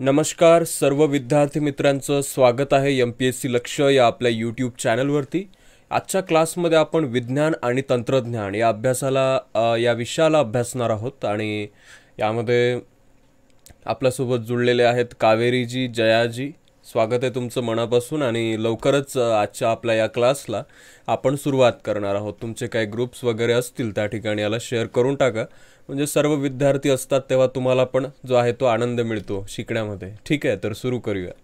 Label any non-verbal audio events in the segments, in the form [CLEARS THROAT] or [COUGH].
नमस्कार सर्व विद्यार्थी मित्रांचं स्वागत आहे एम पी एस सी लक्ष या आपल्या यूट्यूब चॅनलवरती आजच्या क्लासमध्ये आपण विज्ञान आणि तंत्रज्ञान या अभ्यासाला या विषयाला अभ्यासणार आहोत आणि यामध्ये आपल्यासोबत जुळलेले आहेत कावेरीजी जयाजी स्वागत आहे तुमचं मनापासून आणि लवकरच आजच्या आपल्या या क्लासला आपण सुरुवात करणार आहोत तुमचे काही ग्रुप्स वगैरे असतील त्या ठिकाणी याला शेअर करून टाका म्हणजे सर्व विद्यार्थी असतात तेव्हा तुम्हाला पण जो आहे तो आनंद मिळतो शिकण्यामध्ये ठीक आहे तर सुरू करूया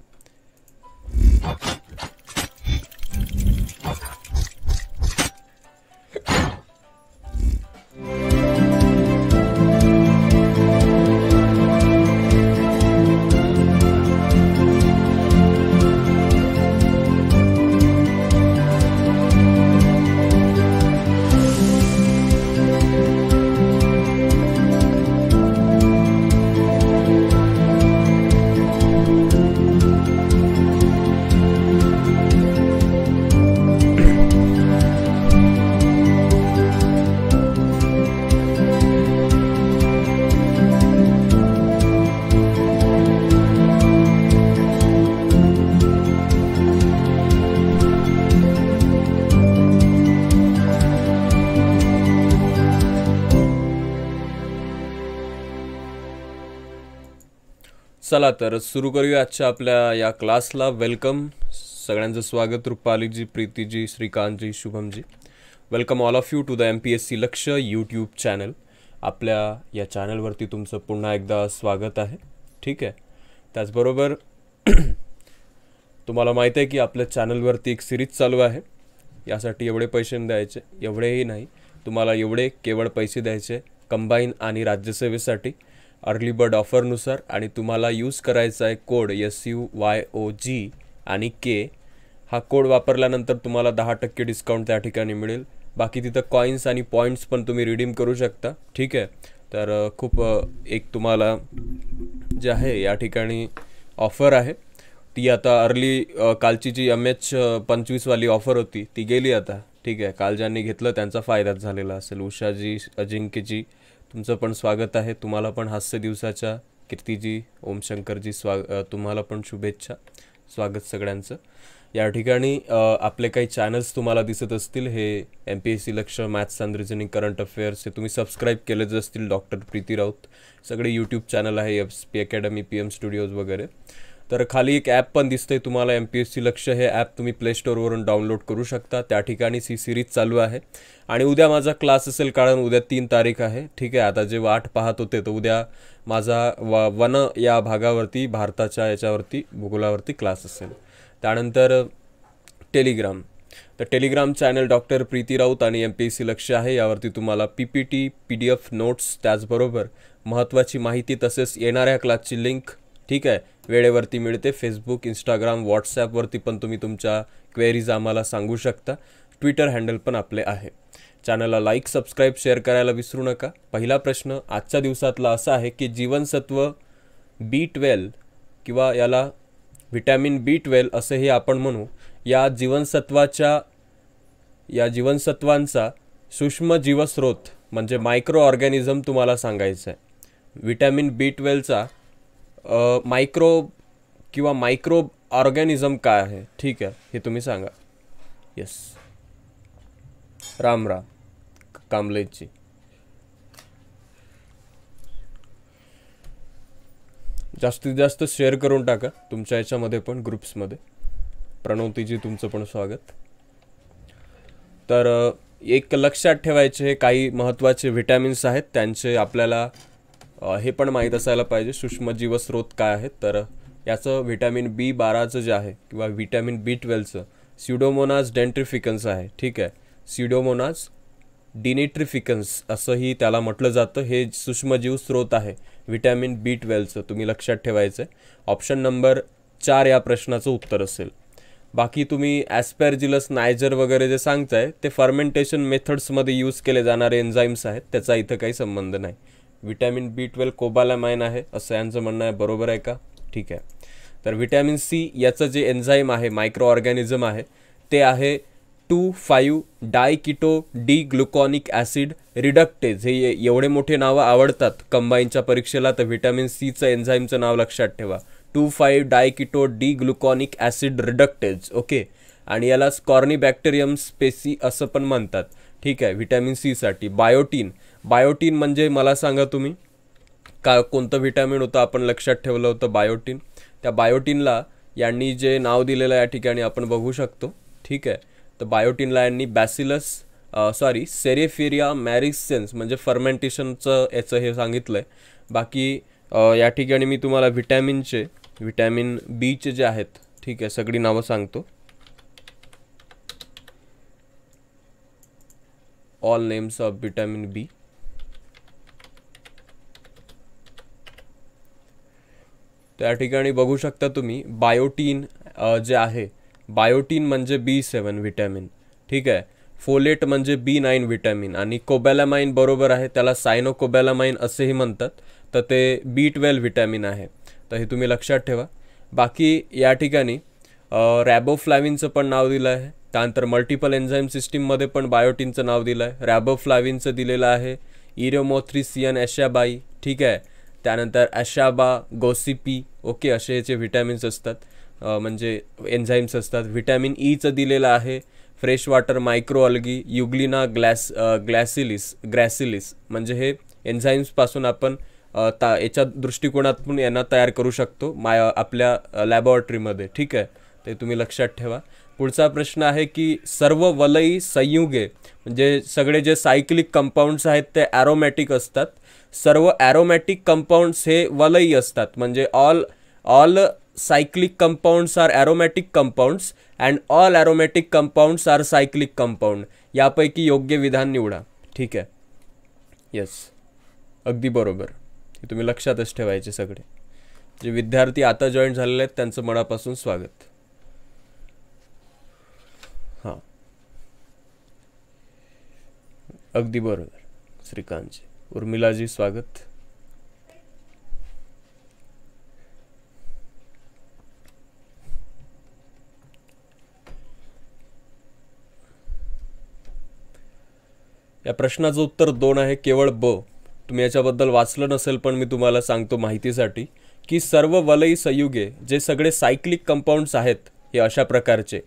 चला तर सुरू करूया आजच्या आपल्या या क्लासला वेलकम सगळ्यांचं स्वागत रुपालीजी प्रीतीजी श्रीकांतजी शुभमजी welcome all of you to the M P S C लक्ष यूट्यूब चॅनल आपल्या या चॅनलवरती तुमचं पुन्हा एकदा स्वागत आहे ठीक आहे त्याचबरोबर [CLEARS THROAT] तुम्हाला माहीत आहे की आपल्या चॅनलवरती एक सिरीज चालू आहे यासाठी एवढे पैसे द्यायचे एवढेही नाही तुम्हाला एवढे केवळ पैसे द्यायचे कंबाईन आणि राज्यसेवेसाठी अर्ली बर्ड ऑफरनुसार आणि तुम्हाला यूज करायचा आहे code S U Y O G आणि के हा कोड वापरल्यानंतर तुम्हाला दहा टक्के डिस्काउंट त्या ठिकाणी मिळेल बाकी तिथं कॉईन्स आणि पॉईंट्स पण तुम्ही रिडीम करू शकता ठीक आहे तर खूप एक तुम्हाला जे आहे या ठिकाणी ऑफर आहे ती आता अर्ली कालची जी एम एच पंचवीसवाली ऑफर होती ती गेली आता ठीक आहे काल ज्यांनी घेतलं त्यांचा फायदाच झालेला असेल उषाजी अजिंक्यजी तुमचं पण स्वागत आहे तुम्हाला पण हास्य दिवसाच्या कीर्तीजी ओमशंकरजी स्वाग तुम्हाला पण शुभेच्छा स्वागत सगळ्यांचं या ठिकाणी आपले काही चॅनल्स तुम्हाला दिसत असतील हे M P S C Lakshya maths and reasoning current affairs हे तुम्ही सबस्क्राईब केलेच असतील डॉक्टर प्रीती राऊत सगळे यूट्यूब चॅनल आहे F P academy P M studios वगैरे तर खाली एक ॲप पण दिसतंय तुम्हाला एम पी एस सी लक्ष हे ॲप तुम्ही प्ले स्टोअरवरून डाउनलोड करू शकता त्या ठिकाणी सी सिरीज चालू आहे आणि उद्या माझा क्लास असेल कारण उद्या तीन तारीख आहे ठीक आहे आता जे वाट पाहत होते तर उद्या माझा व वन या भागावरती भारताच्या याच्यावरती भूगोलावरती क्लास असेल त्यानंतर टेलिग्राम तर Telegram channel doctor Preeti Raut आणि M P S C Lakshya आहे यावरती तुम्हाला P P T P D F notes त्याचबरोबर महत्त्वाची माहिती तसेच येणाऱ्या क्लासची लिंक ठीक आहे वेळेवरती मिळते फेसबुक इंस्टाग्राम व्हॉट्सॲपवरती पण तुम्ही तुमच्या क्वेरीज आम्हाला सांगू शकता ट्विटर हँडल पण आपले आहे चॅनलला लाईक सबस्क्राईब शेअर करायला विसरू नका पहिला प्रश्न आजच्या दिवसातला असा आहे की जीवनसत्व बी ट्वेल किंवा याला व्हिटॅमिन बी ट्वेल असंही आपण म्हणू या जीवनसत्वाच्या या जीवनसत्वांचा सूक्ष्म जीवस्रोत म्हणजे मायक्रो ऑर्गॅनिझम तुम्हाला सांगायचं आहे व्हिटॅमिन बी ट्वेलचा मायक्रोब किंवा मायक्रोब ऑर्गॅनिझम काय आहे ठीक आहे हे तुम्ही सांगा येस राम राम कांबलेची जास्तीत जास्त शेअर करून टाका तुमच्या याच्यामध्ये पण ग्रुप्समध्ये प्रणवतीजी तुमचं पण स्वागत तर एक लक्षात ठेवायचे हे काही महत्त्वाचे व्हिटॅमिन्स आहेत त्यांचे आपल्याला हे पण माहीत असायला पाहिजे सूक्ष्मजीवस्रोत काय आहेत तर याचं व्हिटॅमिन बी बाराचं जे आहे किंवा व्हिटॅमिन बी ट्वेल्वचं सिडोमोनाज डेंट्रिफिकन्स आहे ठीक आहे सिडोमोनाज डिनिट्रिफिकन्स असंही त्याला म्हटलं जातं हे सूक्ष्मजीव स्रोत आहे व्हिटॅमिन बी ट्वेल्वचं तुम्ही लक्षात ठेवायचं आहे ऑप्शन नंबर चार या प्रश्नाचं उत्तर असेल बाकी तुम्ही ॲस्पॅरजिलस नायजर वगैरे जे सांगताय ते फर्मेंटेशन मेथड्समध्ये यूज केले जाणारे एन्झाईम्स आहेत त्याचा इथं काही संबंध नाही विटॅमिन बी ट्वेल्व कोबालामाइन आहे असं यांचं म्हणणं आहे बरोबर आहे का ठीक आहे तर व्हिटॅमिन सी याचं जे एन्झाईम आहे मायक्रो ऑर्गॅनिझम आहे ते आहे two five keto D gluconic acid reductase हे एवढे मोठे नावं आवडतात कंबाईनच्या परीक्षेला तर व्हिटॅमिन सीचं एन्झाईमचं नाव लक्षात ठेवा two five keto D gluconic acid reductase okay आणि याला स्कॉर्नी बॅक्टेरियम स्पेसी असं पण म्हणतात ठीक आहे व्हिटॅमिन सीसाठी बायोटीन बायोटीन म्हणजे मला सांगा तुम्ही का कोणतं व्हिटॅमिन होतं आपण लक्षात ठेवलं होतं बायोटीन त्या बायोटीनला यांनी जे नाव दिलेलं या ठिकाणी आपण बघू शकतो ठीक आहे तर बायोटीनला यांनी बॅसिलस सॉरी सेरेफेरिया मॅरिसेन्स म्हणजे फर्मेंटेशनचं याचं हे सांगितलं आहे बाकी या ठिकाणी मी तुम्हाला व्हिटॅमिनचे व्हिटॅमिन बीचे जे आहेत ठीक आहे सगळी नावं सांगतो all names of vitamin B त्या ठिकाणी बघू शकता तुम्ही बायोटीन जे आहे बायोटीन म्हणजे बी सेवन व्हिटॅमिन ठीक आहे फोलेट म्हणजे बी नाईन व्हिटॅमिन आणि कोबॅलामाईन बरोबर आहे त्याला सायनोकोबॅलामाइन असेही म्हणतात तर ते बी ट्वेल्व व्हिटॅमिन आहे तर हे तुम्ही लक्षात ठेवा बाकी या ठिकाणी रॅबोफ्लॅविनचं पण नाव दिलं आहे त्यानंतर मल्टिपल एन्झाईम सिस्टीममध्ये पण बायोटीनचं नाव दिलं आहे रॅबोफ्लॅविनचं दिलेलं आहे इरोमोथ्रिसियन ॲशाबाई ठीक आहे त्यानंतर ॲशाबा गोसिपी ओके असे याचे व्हिटॅमिन्स असतात म्हणजे एन्झाईम्स असतात व्हिटॅमिन ईचं e दिलेलं आहे फ्रेश वॉटर मायक्रोअल्गी युग्लिना ग्लॅस ग्लॅसिलिस ग्रॅसिलिस म्हणजे हे एन्झाईम्सपासून आपण ता याच्या दृष्टिकोनातून यांना तयार करू शकतो माय आपल्या लॅबॉरेटरीमध्ये ठीक आहे ते तुम्ही लक्षात ठेवा पुढचा प्रश्न आहे की सर्व वलयी संयुगे म्हणजे सगळे जे सायक्लिक कंपाऊंड्स आहेत ते ॲरोमॅटिक असतात सर्व ॲरोमॅटिक कंपाऊंड्स हे वलयी असतात म्हणजे all all cyclic compounds are aromatic compounds and all aromatic compounds are cyclic compound यापैकी योग्य विधान निवडा ठीक आहे येस अगदी बरोबर हे तुम्ही लक्षातच ठेवायचे सगळे जे विद्यार्थी आता जॉईन झालेले आहेत त्यांचं मनापासून स्वागत हां अगदी बरोबर श्रीकांतजी उर्मिलाजी स्वागत या प्रश्नाचं उत्तर दोन आहे केवळ ब तुम्ही याच्याबद्दल वाचलं नसेल पण मी तुम्हाला सांगतो माहितीसाठी की सर्व वलयी संयुगे जे सगळे सायक्लिक कंपाऊंड्स आहेत हे अशा प्रकारचे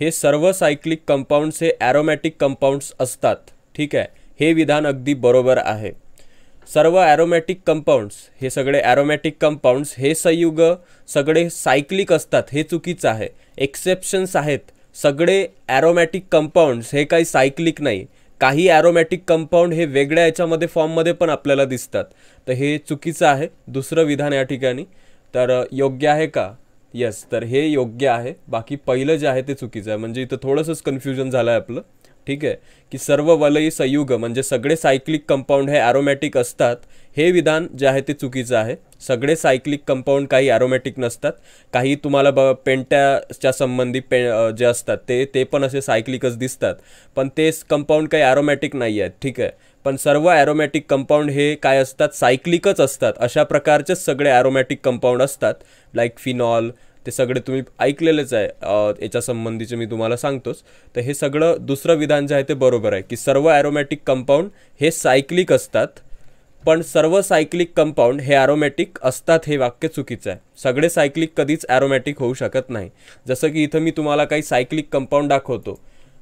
हे सर्व सायक्लिक कंपाऊंड्स हे ॲरोमॅटिक कंपाऊंड्स असतात ठीक आहे हे विधान अगदी बरोबर आहे सर्व ॲरोमॅटिक कंपाऊंड्स हे सगळे ॲरोमॅटिक कंपाऊंड्स हे संयुग सगळे सायक्लिक असतात हे चुकीचं आहे एक्सेप्शन्स आहेत सगळे ॲरोमॅटिक कंपाऊंड्स हे काही सायक्लिक नाही काही ॲरोमॅटिक कंपाऊंड हे वेगळ्या याच्यामध्ये फॉर्ममध्ये पण आपल्याला दिसतात तर हे चुकीचं आहे दुसरं विधान या ठिकाणी तर योग्य आहे का यस तर हे योग्य आहे बाकी पहिलं जे आहे ते चुकीचं आहे म्हणजे इथं थोडंसंच कन्फ्युजन झालं आहे आपलं ठीक आहे की सर्व वलयी संयुग म्हणजे सगळे सायक्लिक कंपाऊंड हे ॲरोमॅटिक असतात हे विधान जे आहे ते चुकीचं आहे सगळे सायक्लिक कंपाऊंड काही ॲरोमॅटिक नसतात काही तुम्हाला ब पेंट्याच्या संबंधी पे जे असतात ते ते पण असे सायक्लिकच दिसतात पण ते कंपाऊंड काही ॲरोमॅटिक नाही आहेत ठीक आहे पण सर्व ॲरोमॅटिक कंपाऊंड हे काय असतात सायक्लिकच असतात अशा प्रकारचेच सगळे ॲरोमॅटिक कंपाऊंड असतात लाईक फिनॉल ते सगळे तुम्ही ऐकलेलेच आहे याच्या संबंधीचे मी तुम्हाला सांगतोच तर हे सगळं दुसरं विधान जे आहे ते बरोबर आहे की सर्व ॲरोमॅटिक कंपाऊंड हे सायक्लिक असतात पण सर्व सायक्लिक कंपाऊंड हे ॲरोमॅटिक असतात हे वाक्य चुकीचं आहे सगळे सायक्लिक कधीच ॲरोमॅटिक होऊ शकत नाही जसं की इथं मी तुम्हाला काही सायक्लिक कंपाऊंड दाखवतो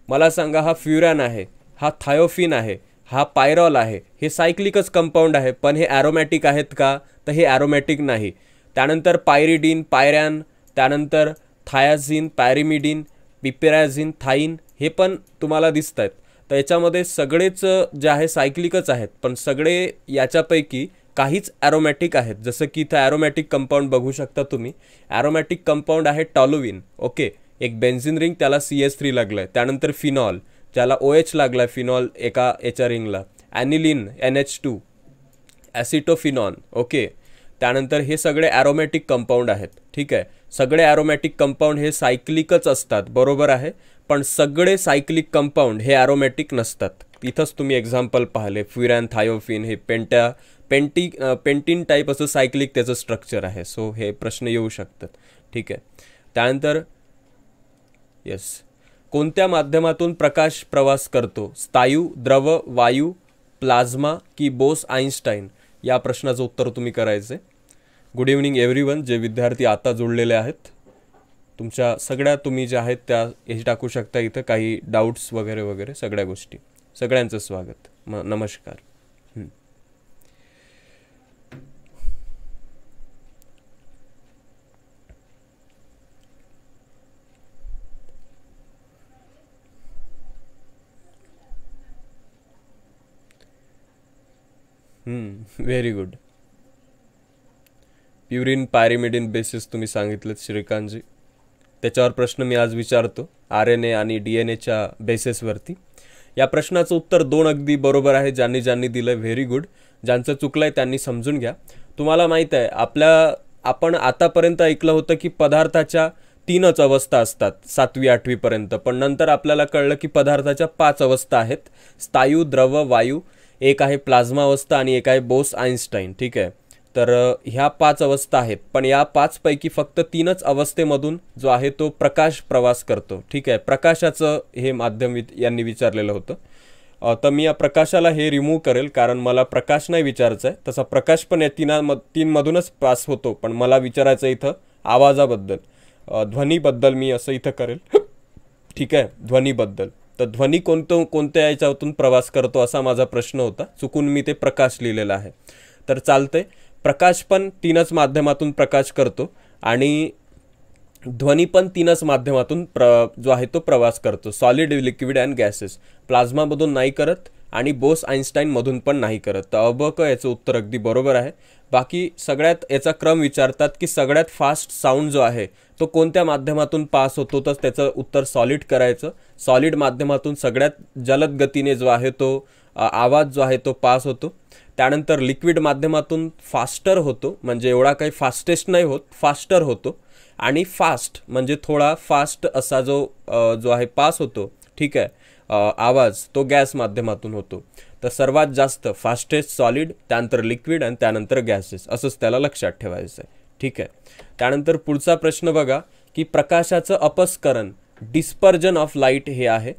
मला सांगा हा फ्युरॅन आहे हा थायोफिन आहे हा पायरॉल आहे हे सायक्लिकच कंपाऊंड आहे पण हे ॲरोमॅटिक आहेत का तर हे ॲरोमॅटिक नाही त्यानंतर पायरिडीन पायरॅन त्यानंतर थायाझिन पॅरिमिडीन पिपेराझिन थाईन हे पण तुम्हाला दिसत आहेत तर याच्यामध्ये सगळेच जे आहे सायक्लिकच आहेत पण सगळे याच्यापैकी काहीच ॲरोमॅटिक आहेत जसं की इथं ॲरोमॅटिक कंपाऊंड बघू शकता तुम्ही ॲरोमॅटिक कंपाऊंड आहे टॉलोविन ओके एक बेन्झिन रिंग त्याला सी एस थ्री लागलं आहे त्यानंतर फिनॉल ज्याला ओ एच लागला फिनॉल एका याच्या रिंगला aniline N H two acetophenone okay त्यानंतर हे सगळे ॲरोमॅटिक कंपाऊंड आहेत ठीक आहे सगळे ॲरोमॅटिक कंपाऊंड हे सायक्लिकच असतात बरोबर आहे पण सगळे सायक्लिक कंपाऊंड हे ॲरोमॅटिक नसतात तिथंच तुम्ही एक्झाम्पल पाहिले फ्युरॅन थायोफिन हे पेंट्या पेंटी पेंटिन टाईप असं सायक्लिक त्याचं स्ट्रक्चर आहे सो हे प्रश्न येऊ शकतात ठीक आहे त्यानंतर येस कोणत्या माध्यमातून प्रकाश प्रवास करतो स्थायू द्रव वायू प्लाझ्मा की बोस आईन्स्टाईन या प्रश्नाचं उत्तर तुम्ही आहे गुड इव्हनिंग एव्हरी जे विद्यार्थी आता जोडलेले आहेत तुमच्या सगळ्या तुम्ही ज्या आहेत त्या हे टाकू शकता इथं काही डाऊट्स वगैरे वगैरे सगळ्या गोष्टी सगळ्यांचं स्वागत म नमस्कार व्हेरी गुड प्युरिन पॅरिमिडिन बेसिस तुम्ही सांगितलं श्रीकांतजी त्याच्यावर प्रश्न मी आज विचारतो आर एन ए आणि डी एन एच्या बेसिसवरती या प्रश्नाचं उत्तर दोन अगदी बरोबर आहे ज्यांनी ज्यांनी दिलं व्हेरी गुड ज्यांचं चुकलं आहे त्यांनी समजून घ्या तुम्हाला माहीत आहे आपल्या आपण आतापर्यंत ऐकलं होतं की पदार्थाच्या तीनच अवस्था असतात सातवी आठवीपर्यंत पण नंतर आपल्याला कळलं की पदार्थाच्या पाच अवस्था आहेत स्थायू द्रव वायू एक आहे प्लाझ्मा अवस्था आणि एक आहे बोस आईन्स्टाईन ठीक आहे तर ह्या पाच अवस्था आहेत पण या पाचपैकी फक्त तीनच अवस्थेमधून जो आहे तो प्रकाश प्रवास करतो ठीक आहे प्रकाशाचं हे माध्यम यांनी विचारलेलं होतं तर मी या प्रकाशाला हे रिमूव्ह करेल कारण मला प्रकाश नाही विचारायचा आहे तसा प्रकाश पण या तीनाम तीनमधूनच पास होतो पण मला विचारायचं इथं आवाजाबद्दल ध्वनीबद्दल मी असं इथं करेल ठीक आहे ध्वनीबद्दल तर ध्वनी कोणतो कोणत्या याच्यातून प्रवास करतो असा माझा प्रश्न होता चुकून मी ते प्रकाश लिहिलेला आहे तर चालतंय प्रकाश पण तीनच माध्यमातून प्रकाश करतो आणि ध्वनी पण तीनच माध्यमातून प्र जो आहे तो प्रवास करतो सॉलिड लिक्विड अँड गॅसेस प्लाझ्मामधून नाही करत आणि बोस आईन्स्टाईनमधून पण नाही करत तर अबक याचं उत्तर अगदी बरोबर आहे बाकी सगळ्यात याचा क्रम विचारतात की सगळ्यात फास्ट साऊंड जो आहे तो कोणत्या माध्यमातून पास होतो तर त्याचं उत्तर सॉलिड करायचं सॉलिड माध्यमातून सगळ्यात जलद गतीने जो आहे तो आवाज जो आहे तो पास होतो त्यानंतर लिक्विड माध्यमातून फास्टर होतो म्हणजे एवढा काही फास्टेस्ट नाही होत फास्टर होतो आणि फास्ट म्हणजे थोडा फास्ट असा जो जो आहे पास होतो ठीक आहे आवाज तो गॅस माध्यमातून होतो तर सर्वात जास्त फास्टेस्ट सॉलिड त्यानंतर लिक्विड आणि त्यानंतर गॅसेस असंच त्याला लक्षात ठेवायचं आहे ठीक आहे त्यानंतर पुढचा प्रश्न बघा की प्रकाशाचं अपस्करण डिस्पर्जन ऑफ लाईट हे आहे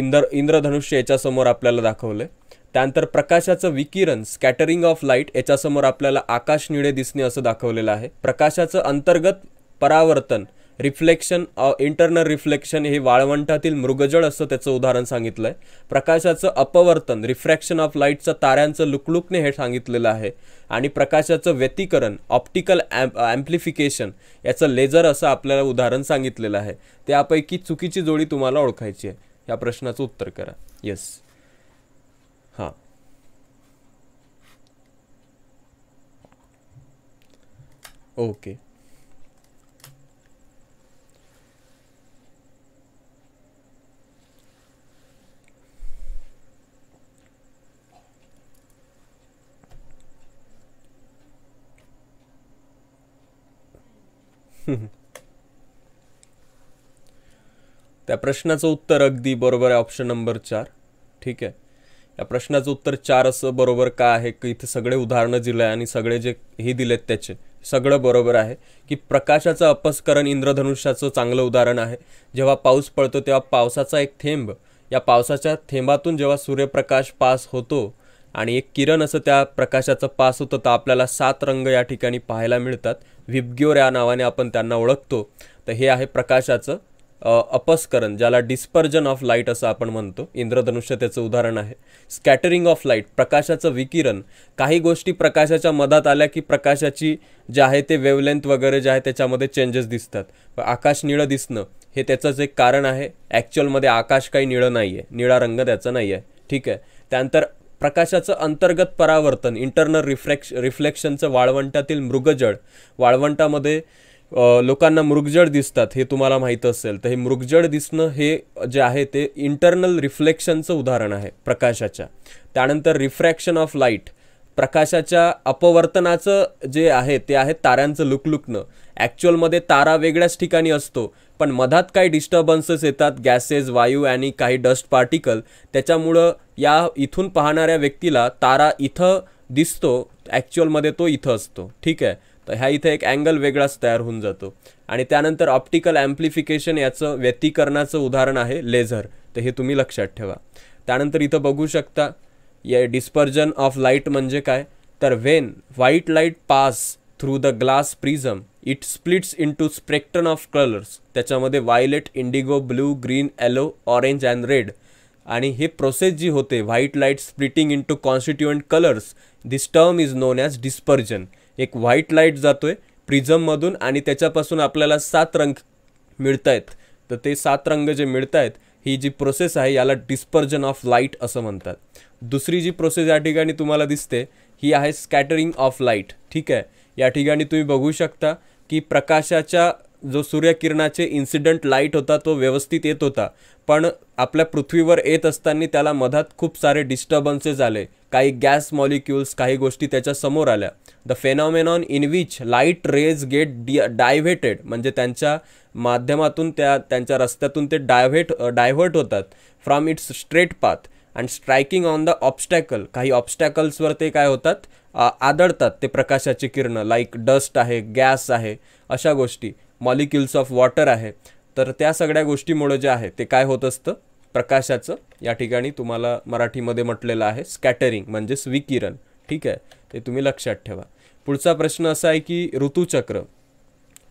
इंद्र इंद्रधनुष्य याच्यासमोर आपल्याला दाखवलं आहे त्यानंतर प्रकाशाचं विकिरण स्कॅटरिंग ऑफ लाईट याच्यासमोर आपल्याला आकाश निळे दिसणे असं दाखवलेलं आहे प्रकाशाचं अंतर्गत परावर्तन रिफ्लेक्शन इंटरनल रिफ्लेक्शन हे वाळवंटातील मृगजळ असं त्याचं उदाहरण सांगितलं आहे प्रकाशाचं अपवर्तन रिफ्रॅक्शन ऑफ लाईटचं ताऱ्यांचं लुकलुकणे हे सांगितलेलं आहे आणि प्रकाशाचं व्यतिकरण ऑप्टिकल ॲम ॲम्प्लिफिकेशन याचं लेझर असं आपल्याला उदाहरण सांगितलेलं आहे त्यापैकी चुकीची जोडी तुम्हाला ओळखायची आहे या प्रश्नाचं उत्तर करा येस ओके [LAUGHS] त्या प्रश्नाचं उत्तर अगदी बरोबर आहे ऑप्शन नंबर चार ठीक आहे या प्रश्नाचं उत्तर चार असं बरोबर काय आहे की इथे सगळे उदाहरणं दिलं आणि सगळे जे हे दिलेत त्याचे सगळं बरोबर आहे की प्रकाशाचं अपस्करण इंद्रधनुष्याचं चांगलं उदाहरण आहे जेव्हा पाऊस पडतो तेव्हा पावसाचा एक थेंब या पावसाच्या थेंबातून जेव्हा सूर्यप्रकाश पास होतो आणि एक किरण असं त्या प्रकाशाचं पास होतं तर आपल्याला सात रंग या ठिकाणी पाहायला मिळतात विबग्योर या नावाने आपण त्यांना ओळखतो तर हे आहे प्रकाशाचं अपस्करण ज्याला डिस्पर्जन ऑफ लाईट असं आपण म्हणतो इंद्रधनुष्य त्याचं उदाहरण आहे स्कॅटरिंग ऑफ लाईट प्रकाशाचं विकिरण काही गोष्टी प्रकाशाच्या मधात आल्या की प्रकाशाची जे आहे ते वेवलेंथ वगैरे जे आहे त्याच्यामध्ये चेंजेस दिसतात आकाश निळं दिसणं हे त्याचंच एक कारण आहे ॲक्च्युअलमध्ये आकाश काही निळं नाही आहे निळा रंग त्याचा नाही आहे ठीक आहे त्यानंतर प्रकाशाचं अंतर्गत परावर्तन इंटरनल रिफ्लेक्श रिफ्लेक्शनचं वाळवंटातील मृगजळ वाळवंटामध्ये लोकांना मृगजड दिसतात हे तुम्हाला माहीत असेल तर हे मृगजड दिसणं हे जे आहे ते इंटरनल रिफ्लेक्शनचं उदाहरण आहे प्रकाशाच्या त्यानंतर रिफ्रॅक्शन ऑफ लाईट प्रकाशाच्या अपवर्तनाचं जे आहे ते आहे ताऱ्यांचं लुकलुकणं ॲक्च्युअलमध्ये तारा वेगळ्याच ठिकाणी असतो पण मधात काही डिस्टर्बन्सेस येतात गॅसेस वायू आणि काही डस्ट पार्टिकल त्याच्यामुळं या इथून पाहणाऱ्या व्यक्तीला तारा इथं दिसतो ॲक्च्युअलमध्ये तो इथं असतो ठीक आहे तर ह्या इथे एक अँगल वेगळाच तयार होऊन जातो आणि त्यानंतर ऑप्टिकल ॲम्प्लिफिकेशन याचं व्यतीकरणाचं उदाहरण आहे लेझर तर हे तुम्ही लक्षात ठेवा त्यानंतर इथं बघू शकता या डिस्पर्जन ऑफ लाईट म्हणजे काय तर when white light pass through the glass prism it splits in spectrum of colours त्याच्यामध्ये violet indigo blue green yellow orange and red आणि हे प्रोसेस जी होते white light splitting into constituent colours this term is known as dispersion एक white light जातो आहे प्रिझममधून आणि त्याच्यापासून आपल्याला सात रंग मिळत आहेत तर ते सात रंग जे मिळत आहेत ही जी प्रोसेस आहे याला डिस्पर्जन ऑफ लाईट असं म्हणतात दुसरी जी प्रोसेस या ठिकाणी तुम्हाला दिसते ही आहे स्कॅटरिंग ऑफ लाईट ठीक आहे या ठिकाणी तुम्ही बघू शकता की प्रकाशाच्या जो सूर्यकिरणाचे इन्सिडंट लाईट होता तो व्यवस्थित येत होता पण आपल्या पृथ्वीवर येत असताना त्याला मधात खूप सारे डिस्टर्बन्सेस आले काही गॅस मॉलिक्युल्स काही गोष्टी त्याच्यासमोर आल्या the phenomenon in which light rays get de deviated म्हणजे त्यांच्या माध्यमातून त्या त्यांच्या रस्त्यातून ते डायव्हेट डायव्हर्ट होतात from its straight path and striking on the obstacle काही ऑब्स्टॅकल्सवर ते काय होतात आदळतात ते प्रकाशाची किरणं लाईक डस्ट आहे गॅस आहे अशा गोष्टी मॉलिक्युल्स ऑफ वॉटर आहे तर त्या सगळ्या गोष्टीमुळं जे आहे ते काय होत असतं प्रकाशाचं या ठिकाणी तुम्हाला मराठीमध्ये म्हटलेलं आहे स्कॅटरिंग म्हणजेच विकिरण ठीक आहे ते तुम्ही लक्षात ठेवा पुढचा प्रश्न असा आहे की ऋतुचक्र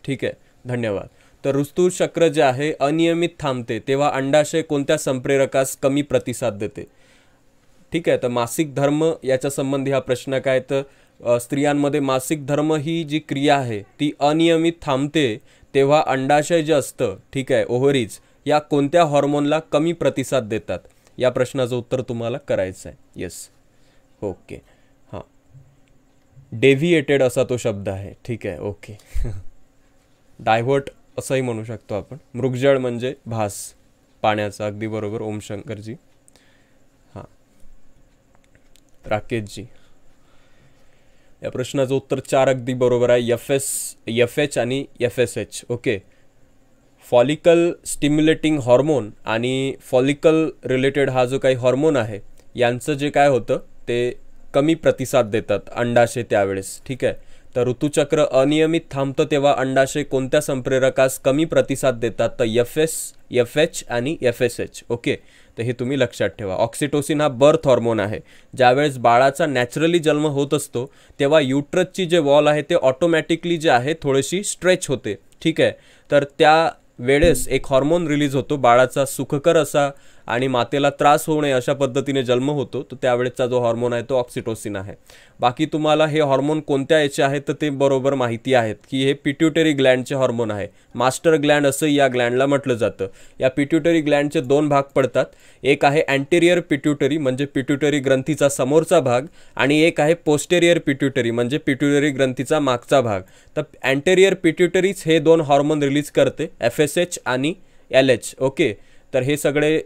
ठीक आहे धन्यवाद तर ऋतुचक्र जे आहे अनियमित थांबते तेव्हा अंडाशय कोणत्या संप्रेरकास कमी प्रतिसाद देते ठीक आहे तर मासिक धर्म याच्या संबंधी हा प्रश्न काय तर स्त्रियांमध्ये मासिक धर्म ही जी क्रिया आहे ती अनियमित थांबते तेव्हा अंडाशय जे असतं ठीक आहे ओव्हरीज या कोणत्या हॉर्मोनला कमी प्रतिसाद देतात या प्रश्नाचं उत्तर तुम्हाला करायचं आहे येस ओके डेव्हिएटेड असा तो शब्द आहे ठीक आहे ओके [LAUGHS] डायव्हर्ट असंही म्हणू शकतो आपण मृगजळ म्हणजे भास पाण्याचा अगदी बरोबर ओमशंकरजी हां राकेशजी या प्रश्नाचं उत्तर चार अगदी बरोबर आहे यफ एस यफ एच आणि F S H okay follicle stimulating hormone आणि फॉलिकल रिलेटेड हा जो काही हॉर्मोन आहे यांचं जे काय होतं ते कमी प्रतिसाद देतात अंडाशे त्यावेळेस ठीक आहे तर ऋतुचक्र अनियमित थांबतं तेव्हा अंडाशे कोणत्या संप्रेरकास कमी प्रतिसाद देतात तर यफ एस यफ एच आणि एफ एस एच ओके तर हे तुम्ही लक्षात ठेवा ऑक्सिटोसिन हा बर्थ हॉर्मोन आहे ज्यावेळेस बाळाचा नॅचरली जन्म होत असतो तेव्हा युट्रसची जे वॉल आहे ते ऑटोमॅटिकली जे आहे थोडीशी स्ट्रेच होते ठीक आहे तर त्या वेळेस एक हॉर्मोन रिलीज होतो बाळाचा सुखकर असा आणि मातेला त्रास होऊ नये अशा पद्धतीने जन्म होतो तर त्यावेळेसचा जो हॉर्मोन आहे तो ऑक्सिटोसिन आहे बाकी तुम्हाला हे हॉर्मोन कोणत्या याचे आहेत तर ते बरोबर माहिती आहेत की हे पिट्युटरी ग्लँडचे हॉर्मोन आहे मास्टर ग्लँड असं या ग्लँडला म्हटलं जातं या पिट्युटरी ग्लँडचे दोन भाग पडतात एक आहे अँटेरियर पिट्युटरी म्हणजे पिट्युटरी ग्रंथीचा समोरचा भाग आणि एक आहे पोस्टेरियर पिट्युटरी म्हणजे पिट्युटरी ग्रंथीचा मागचा भाग तर अँटेरियर पिट्युटरीच हे दोन हॉर्मोन रिलीज करते एफ एस एच आणि एल एच ओके तर हे सगळे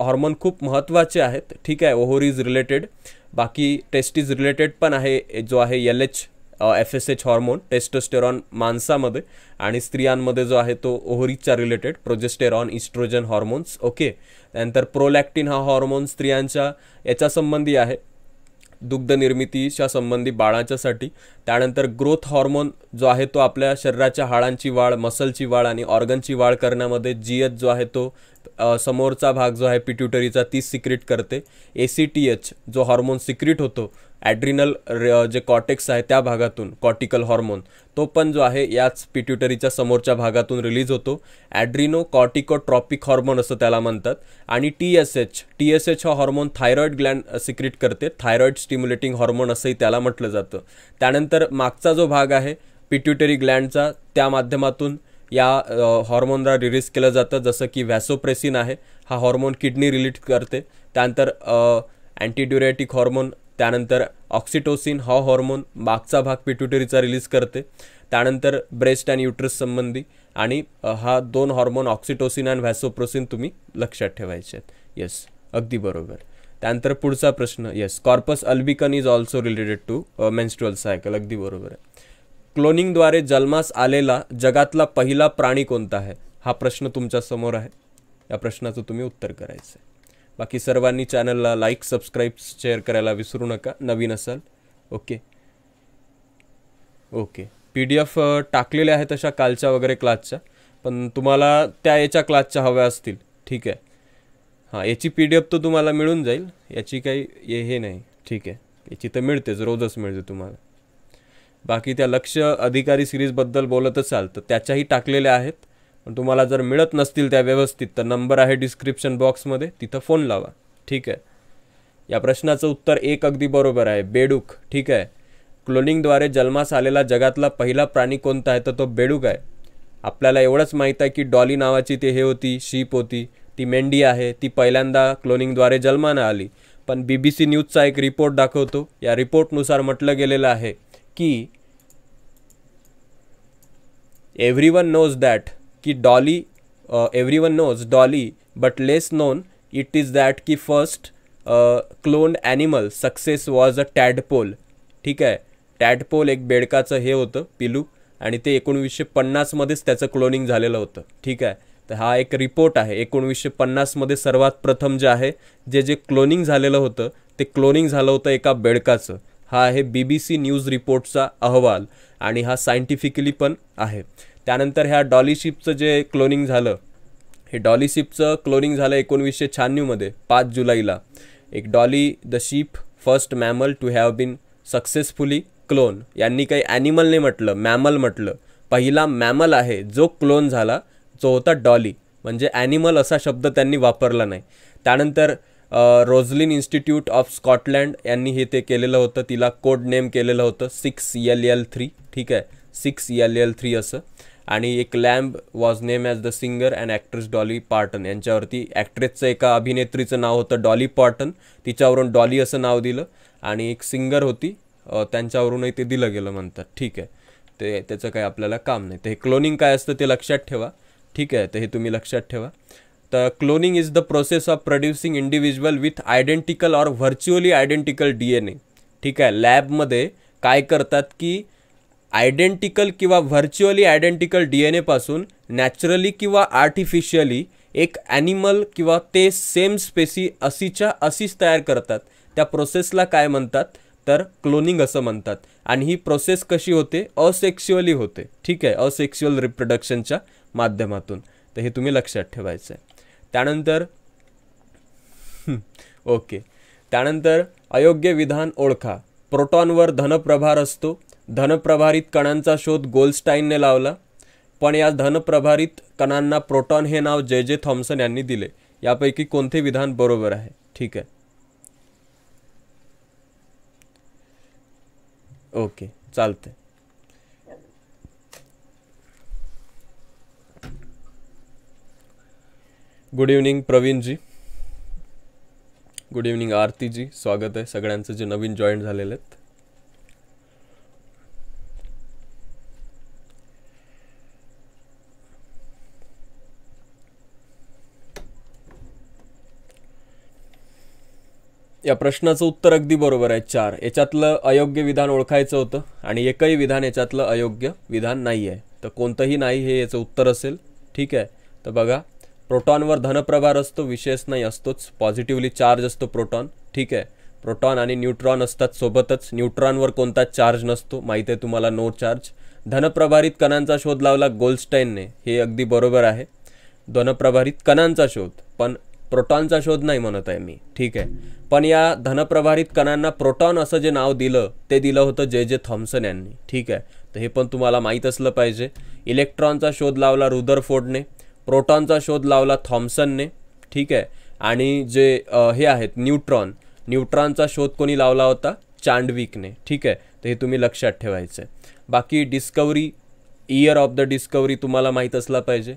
हॉर्मोन खूप महत्त्वाचे आहेत ठीक आहे इज रिलेटेड बाकी टेस्टीज रिलेटेड पण आहे जो आहे L H F S H hormone testosterone माणसामध्ये आणि स्त्रियांमध्ये जो आहे तो ओहरीजच्या related progesterone oestrogen hormones okay त्यानंतर प्रोलॅक्टिन हा हॉर्मोन स्त्रियांच्या याच्यासंबंधी आहे दुग्धनिर्मितीच्या संबंधी बाळाच्यासाठी त्यानंतर ग्रोथ हॉर्मोन जो आहे तो आपल्या शरीराच्या हाडांची वाढ मसलची वाढ आणि ऑर्गनची वाढ करण्यामध्ये जीएच जो आहे तो समोरचा भाग जो आहे पिट्युटरीचा ती सिक्रीट करते ए सी टी एच जो हॉर्मोन सिक्रीट होतो ॲड्रिनल जे कॉटेक्स आहे त्या भागातून कॉटिकल हॉर्मोन तो पण जो आहे याच पिट्युटरीच्या समोरच्या भागातून रिलीज होतो ॲड्रिनो कॉटिकोट्रॉपिक हॉर्मोन असं त्याला म्हणतात आणि T S H T S H हा हॉर्मोन थायरॉईड ग्लँड सिक्रीट करते थायरॉईड स्टिम्युलेटिंग हॉर्मोन असंही त्याला म्हटलं जातं त्यानंतर मागचा जो भाग आहे पिट्युटरी ग्लँडचा त्या माध्यमातून या हॉर्मोनला रिलीज केलं जातं जसं की व्हॅसोप्रेसिन आहे हा हॉर्मोन किडनी रिलीट करते त्यानंतर अँटीड्युरेटिक हॉर्मोन त्यानंतर ऑक्सिटोसिन हा हॉर्मोन मागचा भाग पिट्युटरीचा रिलीज करते त्यानंतर ब्रेस्ट अँड युट्रस संबंधी आणि हा दोन हॉर्मोन ऑक्सिटोसिन अँड व्हॅसोप्रोसिन तुम्ही लक्षात ठेवायचे आहेत येस अगदी बरोबर त्यानंतर पुढचा प्रश्न yes corpus albicans is also related to menstrual cycle अगदी बरोबर आहे क्लोनिंगद्वारे जन्मास आलेला जगातला पहिला प्राणी कोणता आहे हा प्रश्न तुमच्यासमोर आहे या प्रश्नाचं तुम्ही उत्तर करायचं आहे बाकी सर्वांनी चॅनलला लाईक सबस्क्राईब शेअर करायला विसरू नका नवीन असाल okay okay P D F टाकलेल्या आहेत अशा कालच्या वगैरे क्लासच्या पण तुम्हाला त्या याच्या क्लासच्या हव्या असतील ठीक आहे हां याची पी डी एफ तर तुम्हाला मिळून जाईल याची काही हे नाही ठीक आहे याची तर मिळतेच रोजच मिळते तुम्हाला बाकी त्या लक्ष अधिकारी सिरीजबद्दल बोलत असाल तर त्याच्याही टाकलेल्या आहेत पण तुम्हाला जर मिळत नसतील त्या व्यवस्थित तर नंबर आहे डिस्क्रिप्शन बॉक्समध्ये तिथं फोन लावा ठीक आहे या प्रश्नाचं उत्तर एक अगदी बरोबर आहे बेडूक ठीक आहे क्लोनिंगद्वारे जन्मास आलेला जगातला पहिला प्राणी कोणता आहे तर तो बेडूक आहे आपल्याला एवढंच माहीत आहे की डॉली नावाची ते हे होती शीप होती ती मेंढी आहे ती पहिल्यांदा क्लोनिंगद्वारे जन्मानं आली पण बी बी सी न्यूजचा एक रिपोर्ट दाखवतो या रिपोर्टनुसार म्हटलं गेलेलं आहे की एव्हरी वन नोज दॅट की Dolly every one knows Dolly but less known it is that की first clone animal success was a tadpole ठीक आहे टॅडपोल एक बेडकाचं हे होतं पिलू आणि ते एकोणवीसशे पन्नासमध्येच त्याचं क्लोनिंग झालेलं होतं ठीक आहे तर हा एक रिपोर्ट आहे एकोणवीसशे पन्नासमध्ये सर्वात प्रथम जे आहे जे जे क्लोनिंग झालेलं होतं ते क्लोनिंग झालं होतं एका बेडकाचं हा आहे बी बी सी न्यूज रिपोर्टचा अहवाल आणि हा सायंटिफिकली पण आहे त्यानंतर ह्या डॉलीशिपचं जे क्लोनिंग झालं हे डॉलीशिपचं क्लोनिंग झालं एकोणवीसशे शहाण्णवमध्ये पाच जुलैला एक Dolly the sheep first mammal to have been successfully clone यांनी काही ॲनिमल नाही म्हटलं मॅमल म्हटलं पहिला मॅमल आहे जो क्लोन झाला जो होता डॉली म्हणजे ॲनिमल असा शब्द त्यांनी वापरला नाही त्यानंतर रोझलिन इन्स्टिट्यूट ऑफ स्कॉटलँड यांनी हे ते केलेलं होतं तिला कोड नेम केलेलं होतं सिक्स एल एल थ्री ठीक आहे सिक्स एल एल थ्री असं आणि एक lamb was name as the singer and actress Dolly Parton यांच्यावरती ॲक्ट्रेसचं एका अभिनेत्रीचं नाव होतं डॉली पार्टन तिच्यावरून डॉली असं नाव दिलं आणि एक सिंगर होती त्यांच्यावरूनही ते दिलं गेलं म्हणतात ठीक आहे ते त्याचं काही आपल्याला काम नाही ते हे क्लोनिंग काय असतं ते लक्षात ठेवा ठीक आहे तर हे तुम्ही लक्षात ठेवा तर cloning is the process of producing individual with identical or virtually identical D N A ठीक आहे लॅबमध्ये काय करतात की आयडेंटिकल किंवा व्हर्च्युअली आयडेंटिकल डी एन एपासून नॅचरली किंवा आर्टिफिशियली एक ॲनिमल किंवा ते सेम स्पेसी असीच्या असीस तयार करतात त्या प्रोसेसला काय म्हणतात तर क्लोनिंग असं म्हणतात आणि ही प्रोसेस कशी होते असेक्स्युअली होते ठीक आहे असेक्शुअल रिप्रोडक्शनच्या माध्यमातून तर हे तुम्ही लक्षात ठेवायचं आहे त्यानंतर ओके त्यानंतर अयोग्य विधान ओळखा प्रोटॉनवर धनप्रभार असतो धनप्रभारित कणांचा शोध गोल्डस्टाईनने लावला पण या धनप्रभारित कणांना प्रोटॉन हे नाव जे जे थॉम्सन यांनी दिले यापैकी कोणते विधान बरोबर आहे ठीक आहे ओके चालते गुड इव्हनिंग प्रवीणजी गुड इव्हनिंग आरतीजी स्वागत आहे सगळ्यांचं जे नवीन जॉईन झालेले आहेत या प्रश्नाचं उत्तर अगदी बरोबर आहे चार याच्यातलं अयोग्य विधान ओळखायचं होतं आणि एकही विधान याच्यातलं अयोग्य विधान नाही आहे तर कोणतंही नाही हे याचं उत्तर असेल ठीक आहे तर बघा प्रोटॉनवर धनप्रभार असतो विशेष नाही असतोच पॉझिटिव्हली चार्ज असतो प्रोटॉन ठीक आहे प्रोटॉन आणि न्यूट्रॉन असतात सोबतच न्यूट्रॉनवर कोणता चार्ज नसतो माहीत आहे तुम्हाला नो चार्ज धनप्रभारित कणांचा शोध लावला गोल्डस्टाईनने हे अगदी बरोबर आहे धनप्रभारित कणांचा शोध पण प्रोटॉनचा शोध नाही म्हणत आहे मी ठीक आहे पण या धनप्रभारित कणांना प्रोटॉन असं जे नाव दिलं ते दिलं होतं जे जे थॉम्सन यांनी ठीक आहे तर हे पण तुम्हाला माहीत असलं पाहिजे इलेक्ट्रॉनचा शोध लावला रुदर फोर्डने प्रोटॉनचा शोध लावला थॉम्सनने ठीक आहे आणि जे हे आहेत न्यूट्रॉन न्यूट्रॉनचा शोध कोणी लावला होता चांडविकने ठीक आहे तर हे तुम्ही लक्षात ठेवायचं आहे बाकी discovery year of the discovery तुम्हाला माहीत असला पाहिजे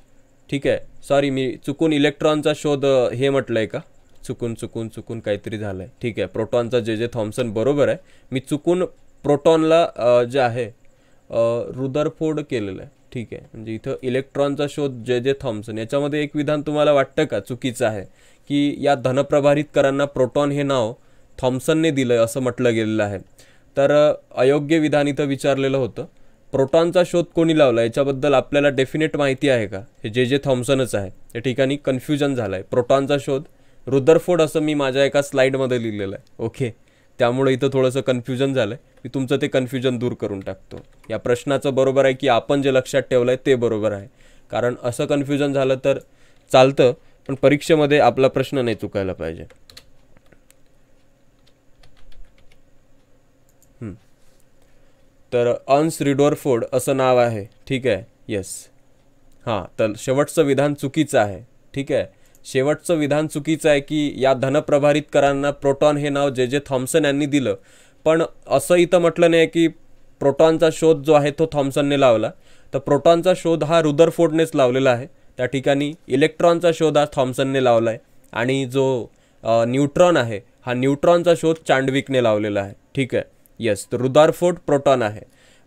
ठीक आहे सॉरी मी चुकून इलेक्ट्रॉनचा शोध हे म्हटलं आहे का चुकून चुकून चुकून काहीतरी झालं आहे ठीक आहे प्रोटॉनचा जे जे थॉम्सन बरोबर आहे मी चुकून प्रोटॉनला जे आहे रुदरफोड केलेलं आहे ठीक आहे म्हणजे इथं इलेक्ट्रॉनचा शोध जे जे थॉम्सन याच्यामध्ये एक विधान तुम्हाला वाटतं का चुकीचं आहे की या धनप्रभारितकरांना प्रोटॉन हे नाव थॉम्सनने दिलं असं म्हटलं गेलेलं आहे तर अयोग्य विधान इथं विचारलेलं होतं प्रोटॉनचा शोध कोणी लावला याच्याबद्दल आपल्याला डेफिनेट माहिती आहे का हे जे जे थॉम्सनच आहे या ठिकाणी कन्फ्युजन झालं आहे प्रोटॉनचा शोध रुदरफोर्ड असं मी माझ्या एका स्लाईडमध्ये लिहिलेलं आहे ओके त्यामुळे इथं थोडंसं कन्फ्युजन झालं आहे मी तुमचं ते कन्फ्युजन दूर करून टाकतो या प्रश्नाचं बरोबर आहे की आपण जे लक्षात ठेवलं आहे ते बरोबर आहे कारण असं कन्फ्युजन झालं तर चालतं पण परीक्षेमध्ये आपला प्रश्न नाही चुकायला पाहिजे तर अन्स रिडोरफोर्ड असं नाव आहे ठीक आहे येस हां तर शेवटचं विधान चुकीचं आहे ठीक आहे शेवटचं विधान चुकीचं आहे की या धनप्रभारितकरांना प्रोटॉन हे नाव जे जे थॉम्सन यांनी दिलं पण असं इथं म्हटलं नाही की प्रोटॉनचा शोध जो आहे तो थॉम्सनने लावला तर प्रोटॉनचा शोध हा रुदरफोर्डनेच लावलेला आहे त्या ठिकाणी इलेक्ट्रॉनचा शोध हा थॉम्सनने लावला आहे आणि जो न्यूट्रॉन आहे हा न्यूट्रॉनचा शोध चांडविकने लावलेला आहे ठीक आहे येस तर रुदारफोर्ड प्रोटॉन आहे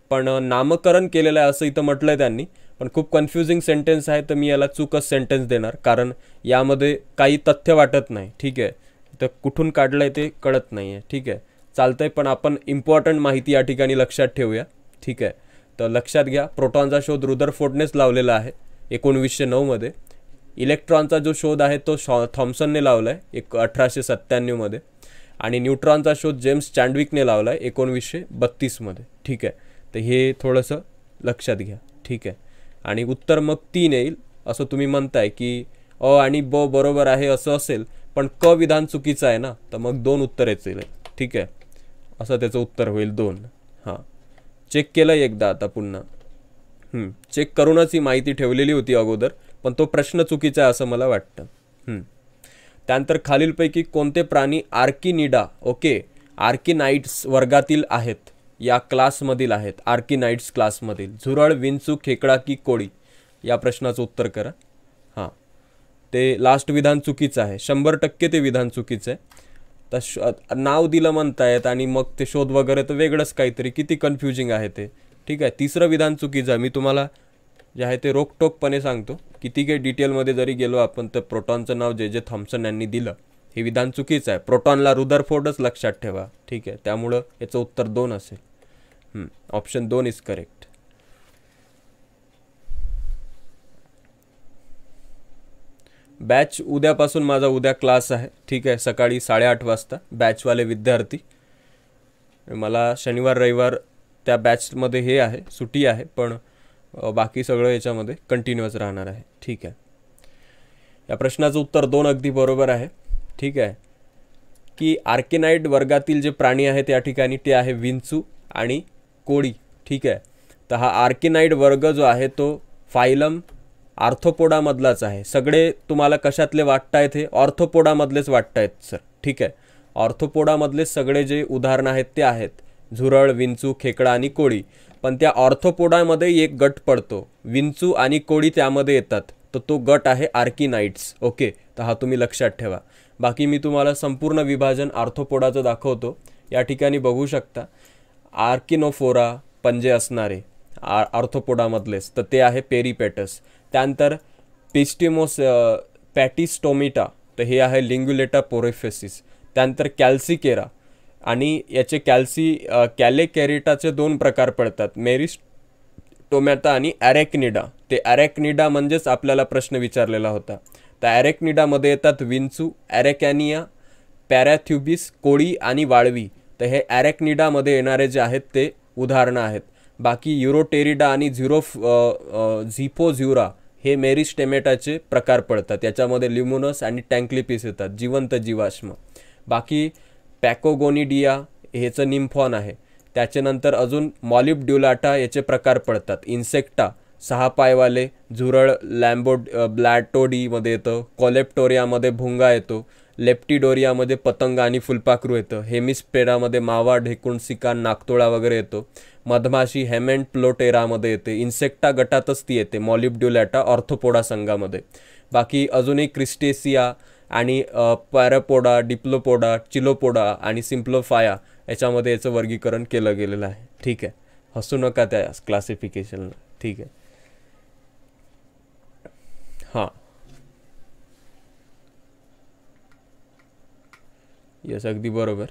पण नामकरण केलेलं आहे असं इथं म्हटलं आहे त्यांनी पण खूप कन्फ्युजिंग सेंटेन्स आहे तर मी याला चूकच सेंटेन्स देणार कारण यामध्ये काही तथ्य वाटत नाही ठीक आहे तर कुठून काढलं आहे ते कळत नाही आहे ठीक आहे चालतं आहे पण आपण इम्पॉर्टंट माहिती या ठिकाणी लक्षात ठेवूया ठीक आहे तर लक्षात घ्या प्रोटॉनचा शोध रुदरफोर्डनेच लावलेला आहे एकोणवीसशे नऊमध्ये इलेक्ट्रॉनचा जो शोध आहे तो शॉ थॉम्सनने लावला आहे एक अठराशे सत्त्याण्णवमध्ये आणि न्यूट्रॉनचा शोध जेम्स चँडविकने लावला आहे एकोणवीसशे बत्तीसमध्ये ठीक आहे तर हे थोडंसं लक्षात घ्या ठीक आहे आणि उत्तर मग तीन येईल असं तुम्ही म्हणताय की अ आणि ब बरोबर आहे असं असेल पण क विधान चुकीचं आहे ना तर मग दोन उत्तर येतील ठीक आहे असं त्याचं उत्तर होईल दोन हां चेक केलं एकदा आता पुन्हा चेक करूनच ही माहिती ठेवलेली होती अगोदर पण तो प्रश्न चुकीचा आहे असं मला वाटतं त्यानंतर खालीलपैकी कोणते प्राणी आर्किनिडा ओके आर्किनाइट्स वर्गातील आहेत या क्लासमधील आहेत नाईट्स क्लासमधील झुरळ विंचू खेकडा की कोळी या प्रश्नाचं उत्तर करा हां ते लास्ट विधान चुकीचं आहे शंभर टक्के ते विधान चुकीचं आहे तर श नाव दिलं म्हणतायत आणि मग ते शोध वगैरे तर वेगळंच काहीतरी किती कन्फ्युजिंग आहे ते ठीक आहे तिसरं विधान चुकीचं आहे मी तुम्हाला जे आहे ते रोखटोकपणे सांगतो किती काही डिटेलमध्ये जरी गेलो आपण तर प्रोटॉनचं नाव जे जे थॉम्सन यांनी दिलं हे विधान चुकीचं आहे प्रोटॉनला रुदरफोर्डच लक्षात ठेवा ठीक आहे त्यामुळं याचं उत्तर दोन असेल ऑप्शन दोन इज करेक्ट बॅच उद्यापासून माझा उद्या क्लास आहे ठीक आहे सकाळी साडेआठ वाजता बॅचवाले विद्यार्थी मला शनिवार रविवार त्या बॅचमध्ये हे आहे सुटी आहे पण बाकी सगळं याच्यामध्ये कंटिन्युअस राहणार आहे ठीक आहे या प्रश्नाचं उत्तर दोन अगदी बरोबर आहे ठीक आहे की आर्केनाईट वर्गातील जे प्राणी आहेत या ठिकाणी ते आहे विंचू आणि कोळी ठीक आहे तर हा आर्किनाईड वर्ग जो आहे तो फायलम आर्थोपोडामधलाच आहे सगळे तुम्हाला कशातले वाटत आहेत हे ऑर्थोपोडामधलेच वाटत आहेत सर ठीक आहे ऑर्थोपोडामधलेच सगळे जे उदाहरणं आहेत ते आहेत झुरळ विंचू खेकडा आणि कोळी पण त्या ऑर्थोपोडामध्ये एक गट पडतो विंचू आणि कोळी त्यामध्ये येतात तर तो गट आहे आर्किनाईट्स ओके तर हा तुम्ही लक्षात ठेवा बाकी मी तुम्हाला संपूर्ण विभाजन आर्थोपोडाचं दाखवतो या ठिकाणी बघू शकता आर्किनोफोरा पंजे असणारे आ आर्थोपोडामधलेच तर ते आहे पेरीपॅटस त्यानंतर पिस्टिमोस पॅटिस्टोमिटा तर हे आहे लिंग्युलेटा पोरेफेसिस त्यानंतर कॅल्सिकेरा आणि याचे कॅल्सी कॅलेकॅरिटाचे दोन प्रकार पडतात मेरिस टोमॅटा आणि ॲरेक्निडा ते ॲरेक्निडा म्हणजेच आपल्याला प्रश्न विचारलेला होता तर ॲरेक्निडामध्ये येतात विंचू ॲरेकॅनिया पॅरॅथ्युबिस कोळी आणि वाळवी तर हे ॲरेक्निडामध्ये येणारे जे आहेत ते उदाहरणं आहेत बाकी युरोटेरिडा आणि झिफो झिपोझ्युरा हे मेरिस्टेमेटाचे प्रकार पडतात याच्यामध्ये लिमोनस आणि टँक्लिपिस येतात जिवंत जीवाश्म बाकी पॅकोगोनिडिया ह्याचं निम्फॉन आहे त्याच्यानंतर अजून मॉलिबड्युलाटा याचे प्रकार पडतात इन्सेक्टा सहा पायवाले झुरळ लॅम्बो ब्लॅटोडीमध्ये येतं कॉलेप्टोरियामध्ये भुंगा येतो लेप्टिडोरियामध्ये पतंग आणि फुलपाखरू येतं हेमिस्पेडामध्ये मावा ढेकूण सिका नागतोळा वगैरे येतो मधमाशी हेमेंट प्लोटेरामध्ये येते इन्सेक्टा गटातच ती येते मॉलिब्ड्युलॅटा ऑर्थोपोडा संघामध्ये बाकी अजूनही क्रिस्टेसिया आणि पॅरापोडा डिप्लोपोडा चिलोपोडा आणि सिम्प्लोफाया याच्यामध्ये याचं वर्गीकरण केलं गेलेलं आहे ठीक आहे हसू नका त्या क्लासिफिकेशनला ठीक आहे हां येस अगदी बरोबर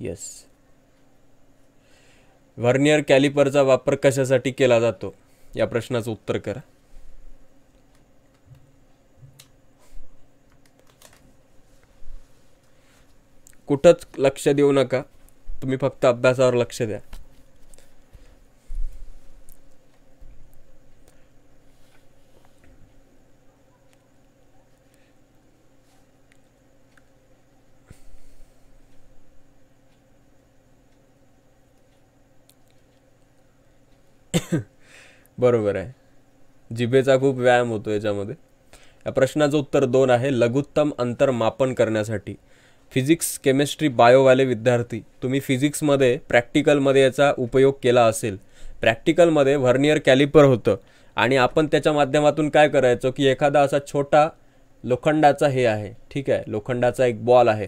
येस व्हर्नियर कॅलिपरचा वापर कशासाठी केला जातो या प्रश्नाचं उत्तर करा कुठंच लक्ष देऊ नका तुम्ही फक्त अभ्यासावर लक्ष द्या बरोबर आहे जिभेचा खूप व्यायाम होतो याच्यामध्ये या प्रश्नाचं उत्तर दोन आहे लघुत्तम अंतर मापन करण्यासाठी फिजिक्स केमिस्ट्री बायोवाले विद्यार्थी तुम्ही फिजिक्समध्ये प्रॅक्टिकलमध्ये याचा उपयोग केला असेल प्रॅक्टिकलमध्ये व्हर्नियर कॅलिपर होतं आणि आपण त्याच्या माध्यमातून काय करायचो की एखादा असा छोटा लोखंडाचा हे आहे ठीक आहे लोखंडाचा एक बॉल आहे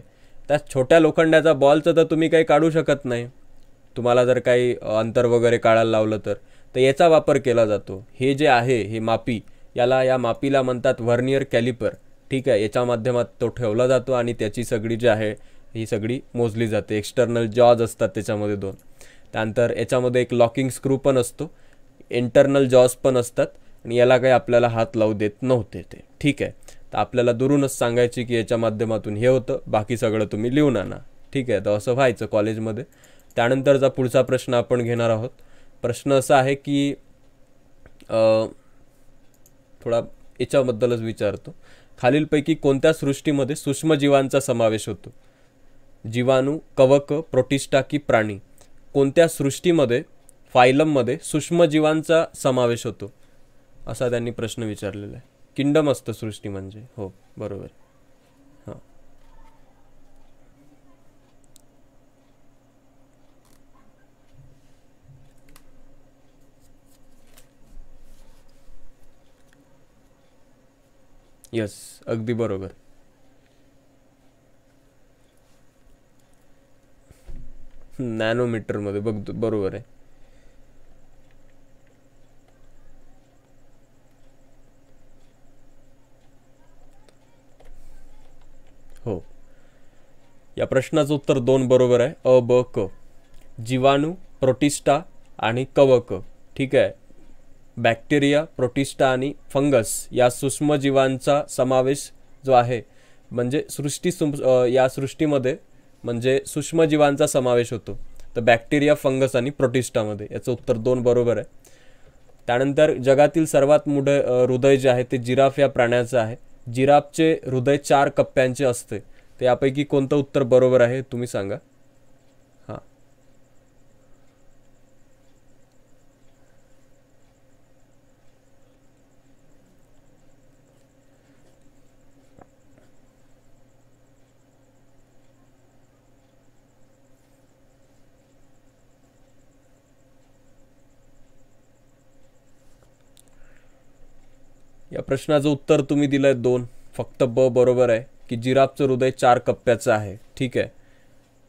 त्या छोट्या लोखंडाचा बॉलचं तर तुम्ही काही काढू शकत नाही तुम्हाला जर काही अंतर वगैरे काढायला लावलं तर तर याचा वापर केला जातो हे जे आहे हे मापी याला या मापीला म्हणतात व्हर्नियर कॅलिपर ठीक आहे याच्या माध्यमात तो ठेवला जातो आणि त्याची सगळी जी आहे ही सगळी मोजली जाते एक्स्टर्नल जॉज असतात त्याच्यामध्ये दोन त्यानंतर याच्यामध्ये एक लॉकिंग स्क्रू पण असतो इंटरनल जॉज पण असतात आणि याला काही आपल्याला हात लावू देत नव्हते ते ठीक आहे तर आपल्याला दुरूनच सांगायची की याच्या माध्यमातून हे होतं बाकी सगळं तुम्ही लिहून आणा ठीक आहे तर असं व्हायचं कॉलेजमध्ये त्यानंतरचा पुढचा प्रश्न आपण घेणार आहोत प्रश्न असा आहे की थोडा याच्याबद्दलच विचारतो खालीलपैकी कोणत्या सृष्टीमध्ये सूक्ष्मजीवांचा समावेश होतो जीवाणू कवक प्रोटिस्टा की प्राणी कोणत्या सृष्टीमध्ये फायलममध्ये सूक्ष्मजीवांचा समावेश होतो असा त्यांनी प्रश्न विचारलेला आहे किंडम असतं सृष्टी म्हणजे हो बरोबर यस अगदी बरोबर मध्ये बघतो बरोबर आहे हो या प्रश्नाचं उत्तर दोन बरोबर आहे अ ब क जीवाणू प्रोटिस्टा आणि कवक ठीक आहे बॅक्टेरिया प्रोटिस्टा आणि फंगस या सूक्ष्मजीवांचा समावेश जो आहे म्हणजे सृष्टी या सृष्टीमध्ये म्हणजे सूक्ष्मजीवांचा समावेश होतो तर बॅक्टेरिया फंगस आणि प्रोटिस्टामध्ये याचं उत्तर दोन बरोबर आहे त्यानंतर जगातील सर्वात मोठं हृदय जे आहे ते जिराफ या प्राण्याचं आहे जिराफचे हृदय चार कप्प्यांचे असते तर यापैकी कोणतं उत्तर बरोबर आहे तुम्ही सांगा या प्रश्नाचं उत्तर तुम्ही दिलं आहे दोन फक्त ब बरोबर आहे की जिराफचं हृदय चार कप्प्याचं आहे ठीक आहे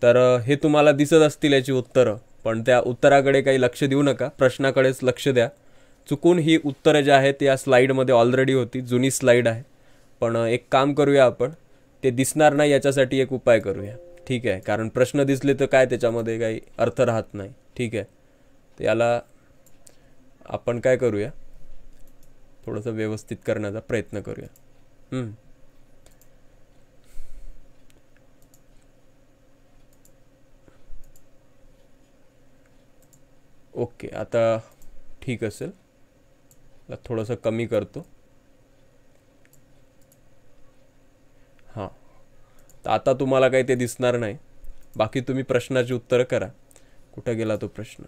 तर हे तुम्हाला दिसत असतील याची उत्तरं पण त्या उत्तराकडे काही लक्ष देऊ नका प्रश्नाकडेच लक्ष द्या चुकून ही उत्तरं जी आहेत या स्लाईडमध्ये ऑलरेडी होती जुनी स्लाईड आहे पण एक काम करूया आपण ते दिसणार नाही याच्यासाठी एक उपाय करूया ठीक आहे कारण प्रश्न दिसले तर काय त्याच्यामध्ये काही अर्थ राहत नाही ठीक आहे याला आपण काय करूया थोडंसं व्यवस्थित करण्याचा प्रयत्न करूया ओके आता ठीक असेल थोडंसं कमी करतो हां तर आता तुम्हाला काही ते दिसणार नाही बाकी तुम्ही प्रश्नाची उत्तरं करा कुठं गेला तो प्रश्न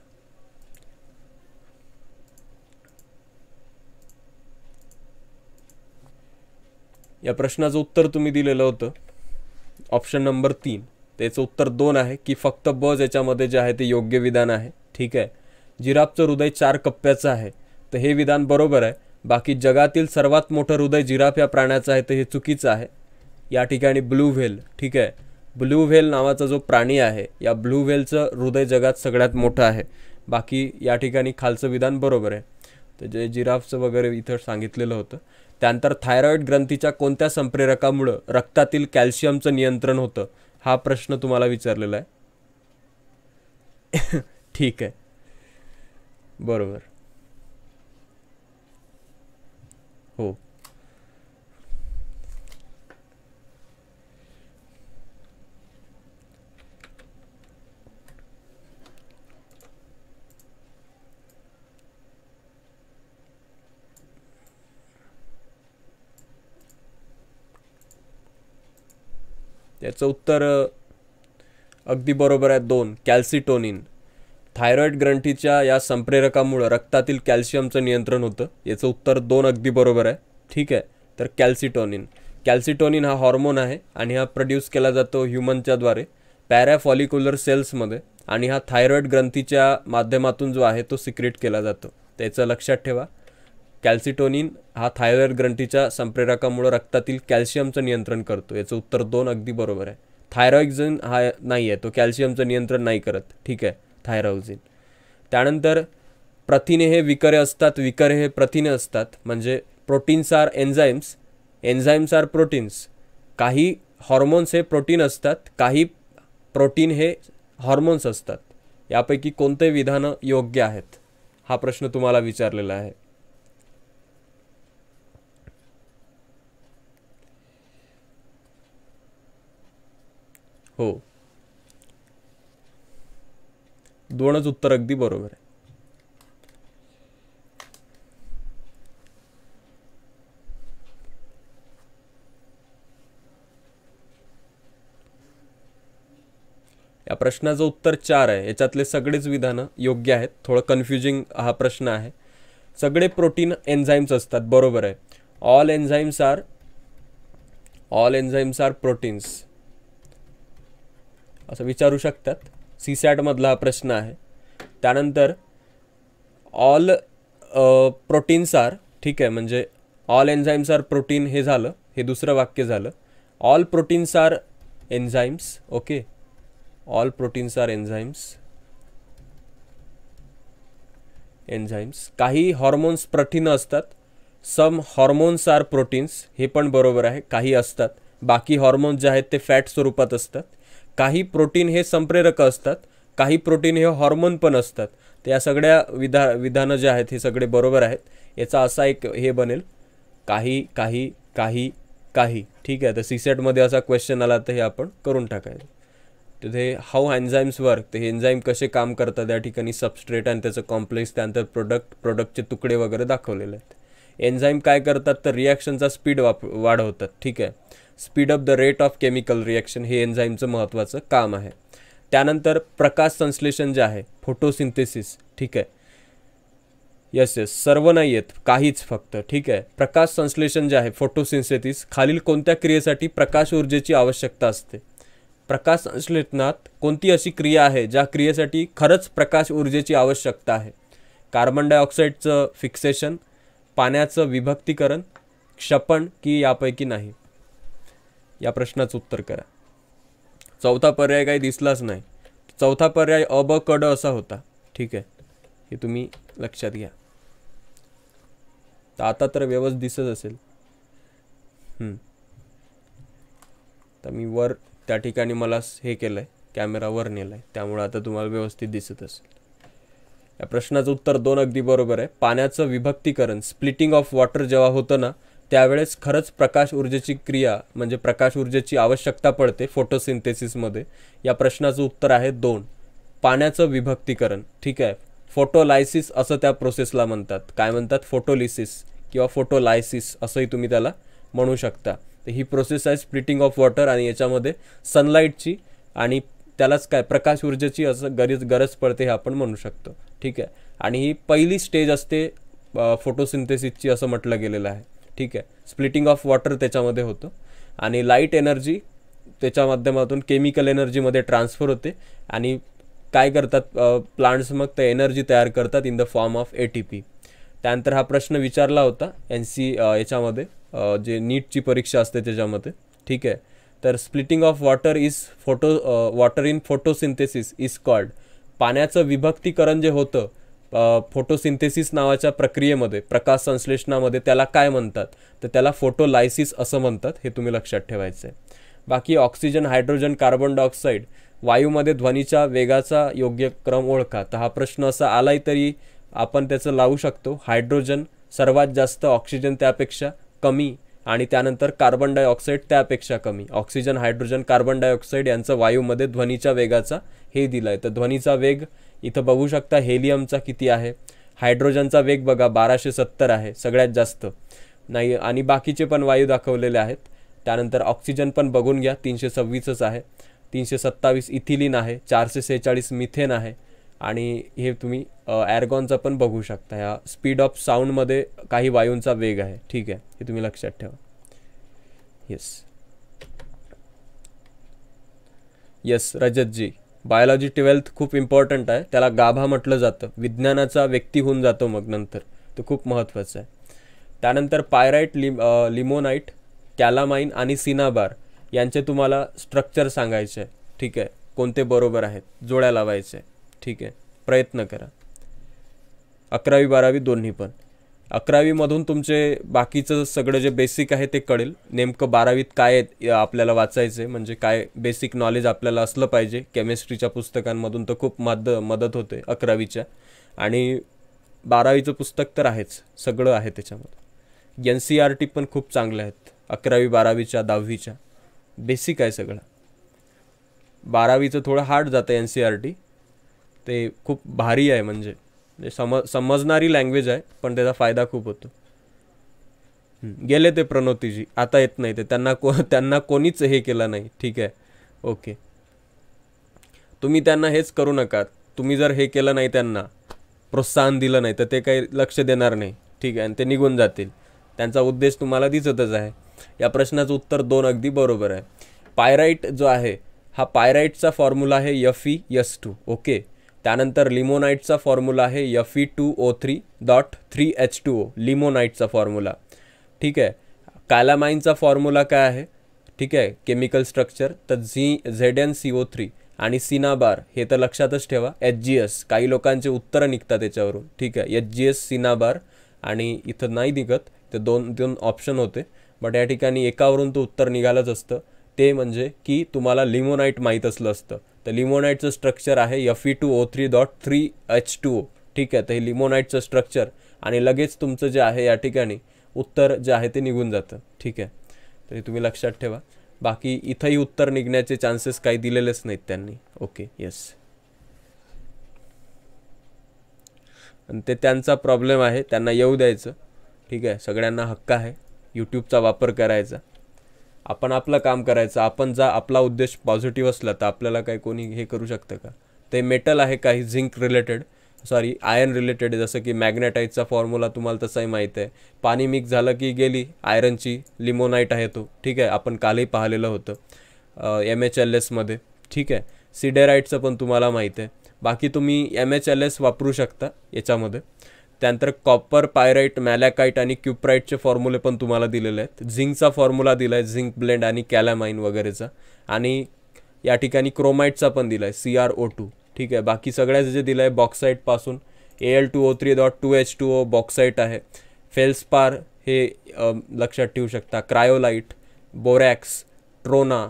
या प्रश्नाचं उत्तर तुम्ही दिलेलं होतं ऑप्शन नंबर तीन त्याचं उत्तर दोन आहे की फक्त बज याच्यामध्ये जे आहे ते योग्य विधान आहे ठीक आहे जिराफचं हृदय चार कप्प्याचं आहे तर हे विधान बरोबर आहे बाकी जगातील सर्वात मोठं हृदय जिराफ या प्राण्याचं आहे तर हे चुकीचं आहे या ठिकाणी ब्लू व्हेल ठीक आहे ब्लू व्हेल नावाचा जो प्राणी आहे या ब्लू व्हेलचं हृदय जगात सगळ्यात मोठं आहे बाकी या ठिकाणी खालचं विधान बरोबर आहे तर जे जिराफचं वगैरे इथं सांगितलेलं होतं त्यानंतर थायरॉईड ग्रंथीच्या कोणत्या संप्रेरकामुळं रक्तातील कॅल्शियमचं नियंत्रण होतं हा प्रश्न तुम्हाला विचारलेला आहे [LAUGHS] ठीक आहे बरोबर हो याचं उत्तर अगदी बरोबर आहे दोन कॅल्सिटोनिन थायरॉईड ग्रंथीच्या या संप्रेरकामुळं रक्तातील कॅल्शियमचं नियंत्रण होतं याचं उत्तर दोन अगदी बरोबर आहे ठीक आहे तर कॅल्सिटोनिन कॅल्सिटोनिन हा हॉर्मोन आहे आणि हा प्रोड्यूस केला जातो ह्युमनच्याद्वारे पॅराफॉलिक्युलर सेल्समध्ये आणि हा थायरॉईड ग्रंथीच्या माध्यमातून जो आहे तो सिक्रेट केला जातो त्याचं लक्षात ठेवा कॅल्सिटोनिन हा थायरॉइड ग्रंथीच्या संप्रेरकामुळे रक्तातील कॅल्शियमचं नियंत्रण करतो याचं उत्तर दोन अगदी बरोबर आहे थायरॉइक्झिन हा नाही आहे तो कॅल्शियमचं नियंत्रण नाही करत ठीक आहे थायरॉइक्झिन त्यानंतर प्रथिने हे विकरे असतात विकरे हे प्रथिने असतात म्हणजे proteins are enzymes enzymes are proteins काही हॉर्मोन्स हे प्रोटीन असतात काही प्रोटीन हे हॉर्मोन्स असतात यापैकी कोणते विधानं योग्य आहेत हा प्रश्न तुम्हाला विचारलेला आहे हो दोनच उत्तर अगदी बरोबर आहे या प्रश्नाचं उत्तर चार आहे याच्यातले सगळेच विधानं योग्य आहेत थोडं कन्फ्युजिंग हा प्रश्न आहे सगळे प्रोटीन एन्झाईम्स असतात बरोबर आहे all enzymes are all enzymes are proteins असं विचारू शकतात सी सॅटमधला हा प्रश्न आहे त्यानंतर ऑल प्रोटीन्स आर ठीक आहे म्हणजे ऑल एन्झाईम्स आर प्रोटीन हे झालं हे दुसरं वाक्य झालं all proteins are enzymes okay all proteins are enzymes enzymes काही हॉर्मोन्स प्रथिनं असतात सम हॉर्मोन्स आर प्रोटीन्स हे पण बरोबर आहे काही असतात बाकी हॉर्मोन्स जे आहेत ते फॅट स्वरूपात असतात काही प्रोटीन हे संप्रेरक असतात काही प्रोटीन हे हॉर्मोन पण असतात तर या सगळ्या विधा विधानं जे आहेत हे सगळे बरोबर आहेत याचा असा एक हे बनेल काही काही काही काही ठीक आहे तर सी सेटमध्ये असा क्वेश्चन आला तर हे आपण करून टाकायचं तिथे हाऊ एन्झाईम्स वर्क ते एन्झाईम कसे काम करतात या ठिकाणी सबस्ट्रेट आणि त्याचं कॉम्प्लेक्स त्यानंतर प्रोडक्ट प्रोडक्टचे तुकडे वगैरे दाखवलेले आहेत एन्झाईम काय करतात तर रिॲक्शनचा स्पीड वाप वाढवतात ठीक आहे speed up the rate of chemical reaction हे एन्झाईमचं महत्त्वाचं काम आहे त्यानंतर प्रकाश संश्लेषण जे आहे फोटोसिंथेसिस ठीक आहे येस येस सर्व नाही आहेत काहीच फक्त ठीक आहे प्रकाश संश्लेषण जे आहे फोटोसिंथेसिस खालील कोणत्या क्रियेसाठी प्रकाश ऊर्जेची आवश्यकता असते प्रकाश संश्लेषणात कोणती अशी क्रिया आहे ज्या क्रियेसाठी खरंच प्रकाश ऊर्जेची आवश्यकता आहे कार्बन डायऑक्साईडचं फिक्सेशन पाण्याचं विभक्तीकरण क्षपण की यापैकी नाही या प्रश्नाचं उत्तर करा चौथा पर्याय काही दिसलाच नाही चौथा पर्याय अब कड असा होता ठीक आहे हे तुम्ही लक्षात घ्या तर आता तर व्यवस्थित दिसत असेल तर मी वर त्या ठिकाणी मला हे केलं आहे कॅमेरा वर नेला आहे त्यामुळे आता तुम्हाला व्यवस्थित दिसत असेल या प्रश्नाचं उत्तर दोन अगदी बरोबर आहे पाण्याचं विभक्तीकरण स्प्लिटिंग ऑफ वॉटर जेव्हा होतं ना त्यावेळेस खरंच प्रकाश ऊर्जेची क्रिया म्हणजे प्रकाश ऊर्जेची आवश्यकता पडते फोटोसिंथेसिसमध्ये या प्रश्नाचं उत्तर आहे दोन पाण्याचं विभक्तीकरण ठीक आहे फोटोलायसिस असं त्या प्रोसेसला म्हणतात काय म्हणतात फोटोलिसिस किंवा फोटोलायसिस असंही तुम्ही त्याला म्हणू शकता तर ही प्रोसेस आहे स्प्लिटिंग ऑफ वॉटर आणि याच्यामध्ये सनलाईटची आणि त्यालाच काय प्रकाश ऊर्जेची असं गरज गरज पडते हे आपण म्हणू शकतो ठीक आहे आणि ही पहिली स्टेज असते फोटोसिंथेसिसची असं म्हटलं गेलेलं आहे ठीक आहे स्प्लिटिंग ऑफ वॉटर त्याच्यामध्ये होतं आणि लाईट एनर्जी त्याच्या माध्यमातून केमिकल एनर्जीमध्ये ट्रान्सफर होते आणि काय करतात प्लांट्स मग ते एनर्जी तयार करतात in the form of A T P त्यानंतर हा प्रश्न विचारला होता एन सी याच्यामध्ये जे नीटची परीक्षा असते त्याच्यामध्ये ठीक आहे तर splitting of water is photo water in photosynthesis is called पाण्याचं विभक्तीकरण जे होतं फोटोसिंथेसिस नावाच्या प्रक्रियेमध्ये प्रकाश संश्लेषणामध्ये त्याला काय म्हणतात तर त्याला फोटोलायसिस असं म्हणतात हे तुम्ही लक्षात ठेवायचं आहे बाकी ऑक्सिजन हायड्रोजन कार्बन डायऑक्साईड वायूमध्ये ध्वनीच्या वेगाचा योग्य क्रम ओळखा तर हा प्रश्न असा आलाय तरी आपण त्याचं लावू शकतो हायड्रोजन सर्वात जास्त ऑक्सिजन त्यापेक्षा कमी आणि त्यानंतर कार्बन डायऑक्साईड त्यापेक्षा कमी ऑक्सिजन हायड्रोजन कार्बन डायऑक्साईड यांचं वायूमध्ये ध्वनीच्या वेगाचा हे दिलं आहे तर ध्वनीचा वेग इथं बघू शकता हेलियमचा किती आहे हायड्रोजनचा वेग बघा बाराशे सत्तर आहे सगळ्यात जास्त नाही आणि बाकीचे पण वायू दाखवलेले आहेत त्यानंतर ऑक्सिजन पण बघून घ्या तीनशे सव्वीसच आहे तीनशे सत्तावीस इथिलिन आहे चारशे सेहेचाळीस मिथेन आहे आणि हे तुम्ही ॲरगॉनचा पण बघू शकता ह्या स्पीड ऑफ साऊंडमध्ये काही वायूंचा वेग आहे ठीक आहे हे तुम्ही लक्षात ठेवा येस येस रजतजी बायोलॉजी ट्वेल्थ खूप इम्पॉर्टंट आहे त्याला गाभा म्हटलं जातं विज्ञानाचा व्यक्ती होऊन जातो मग नंतर तो खूप महत्त्वाचं आहे त्यानंतर पायराईट लिम लिमोनाईट कॅलामाइन आणि सिनाबार यांचे तुम्हाला स्ट्रक्चर सांगायचे ठीक आहे कोणते बरोबर आहेत जोड्या लावायचे ठीक आहे प्रयत्न करा अकरावी बारावी दोन्ही पण अकरावीमधून तुमचे बाकीचं सगळं जे बेसिक आहे ते कळेल नेमकं बारावीत काय आपल्याला वाचायचं आहे म्हणजे काय बेसिक नॉलेज आपल्याला असलं पाहिजे केमिस्ट्रीच्या पुस्तकांमधून तर खूप मद मदत होते अकरावीच्या आणि बारावीचं पुस्तक तर आहेच सगळं आहे त्याच्यामध्ये एन सी आर टी पण खूप चांगल्या आहेत अकरावी बारावीच्या दहावीच्या बेसिक आहे सगळं बारावीचं थोडं हार्ड जातं एन सी आर टी ते खूप भारी आहे म्हणजे म्हणजे सम समजणारी लँग्वेज आहे पण त्याचा फायदा खूप होतो गेले ते प्रणोतीजी आता येत नाही ते त्यांना को [LAUGHS] त्यांना कोणीच हे केलं नाही ठीक आहे ओके तुम्ही त्यांना हेच करू नका तुम्ही जर हे केलं नाही त्यांना प्रोत्साहन दिलं नाही तर ते काही लक्ष देणार नाही ठीक आहे आणि ते निघून जातील त्यांचा उद्देश तुम्हाला दिसतच आहे या प्रश्नाचं उत्तर दोन अगदी बरोबर आहे पायराईट जो आहे हा पायराईटचा फॉर्म्युला आहे F E S two okay त्यानंतर लिमोनाईटचा फॉर्म्युला आहे F E two O three dot three H two O लिमोनाईटचा फॉर्म्युला ठीक आहे कालामाईनचा फॉर्म्युला काय आहे ठीक आहे केमिकल स्ट्रक्चर तर Z Z N C O three आणि सिनाबार हे तर लक्षातच ठेवा एच जी एस काही लोकांचे उत्तरं निघतात त्याच्यावरून ठीक आहे एच जी एस सिनाबार आणि इथं नाही निघत ते दोन दोन ऑप्शन होते बट या ठिकाणी एकावरून तो उत्तर निघालंच असतं ते म्हणजे की तुम्हाला लिमोनाईट माहीत असलं असतं तर लिमोनाईटचं स्ट्रक्चर आहे F E two O three dot three H two O ठीक आहे तर हे लिमोनाईटचं स्ट्रक्चर आणि लगेच तुमचं जे आहे या ठिकाणी उत्तर जे आहे ते निघून जातं ठीक आहे तर हे तुम्ही लक्षात ठेवा बाकी इथंही उत्तर निघण्याचे चान्सेस काही दिलेलेच नाहीत त्यांनी ओके येस आणि ते त्यांचा प्रॉब्लेम आहे त्यांना येऊ द्यायचं ठीक आहे सगळ्यांना हक्क आहे यूट्यूबचा वापर करायचा आपण आपलं काम करायचं आपण जा आपला उद्देश पॉझिटिव्ह असला तर आपल्याला काही कोणी हे करू शकतं का ते मेटल आहे काही zinc related sorry iron related जसं की मॅग्नेटाईटचा फॉर्म्युला तुम्हाला तसाही माहीत आहे पाणी मिक्स झालं की गेली आयरनची लिमोनाईट आहे तो ठीक आहे आपण कालही पाहिलेलं होतं एम एच एल एसमध्ये ठीक आहे सिडेराईटचं पण तुम्हाला माहीत आहे बाकी तुम्ही एम एच एल एस वापरू शकता याच्यामध्ये त्यानंतर कॉपर पायराईट मॅलॅकाईट आणि क्युपराईटचे फॉर्म्युले पण तुम्हाला दिलेले आहेत झिंकचा फॉर्म्युला दिला आहे झिंक ब्लेंड आणि कॅलामाइन वगैरेचा आणि या ठिकाणी क्रोमाईटचा पण दिला आहे सी आर ओ टू ठीक आहे बाकी सगळ्याचं जे दिलं आहे बॉक्साईटपासून A L two O three dot two H two O bauxite आहे फेल्सपार हे लक्षात ठेवू शकता क्रायोलाईट बोरॅक्स ट्रोना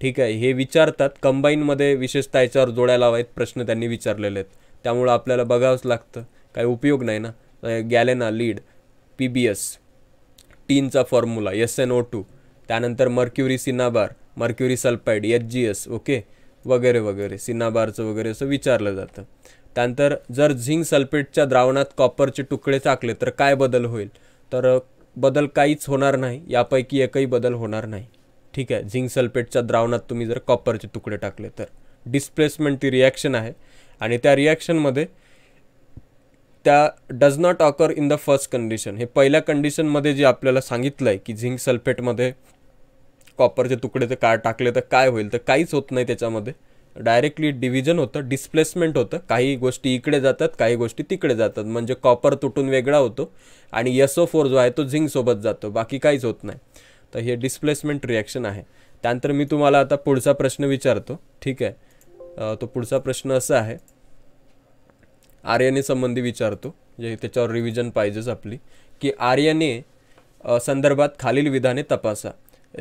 ठीक आहे हे विचारतात कंबाईनमध्ये विशेषतः याच्यावर जोड्या लावायत प्रश्न त्यांनी विचारलेले आहेत त्यामुळं आपल्याला बघावंच लागतं काही उपयोग नाही ना galena lead P B S टीनचा formula S N O two त्यानंतर mercury cinnabar mercury sulphide H G S okay वगैरे वगैरे सिनाबारचं वगैरे असं विचारलं जातं त्यानंतर जर झिंक सल्फेटच्या द्रावणात कॉपरचे तुकडे टाकले तर काय बदल होईल तर बदल काहीच होणार नाही यापैकी एकही बदल होणार नाही ठीक आहे झिंक सल्फेटच्या द्रावणात तुम्ही जर कॉपरचे तुकडे टाकले तर डिस्प्लेसमेंट ती रिॲक्शन आहे आणि त्या रिॲक्शनमध्ये त्या does not occur in the first condition हे पहिल्या कंडिशनमध्ये जे आपल्याला सांगितलं आहे की झिंक सल्फेटमध्ये कॉपरचे तुकडे ते काय टाकले तर काय होईल तर काहीच होत नाही त्याच्यामध्ये डायरेक्टली डिव्हिजन होतं डिस्प्लेसमेंट होतं काही गोष्टी इकडे जातात काही गोष्टी तिकडे जातात म्हणजे कॉपर तुटून वेगळा होतो आणि यसो फोर जो आहे तो झिंकसोबत जातो बाकी काहीच होत नाही तर हे डिस्प्लेसमेंट रिॲक्शन आहे त्यानंतर मी तुम्हाला आता पुढचा प्रश्न विचारतो ठीक आहे तो पुढचा प्रश्न असा आहे आर संबंधी विचारतो जे त्याच्यावर रिव्हिजन पाहिजेच आपली की आर्यने संदर्भात खालील विधाने तपासा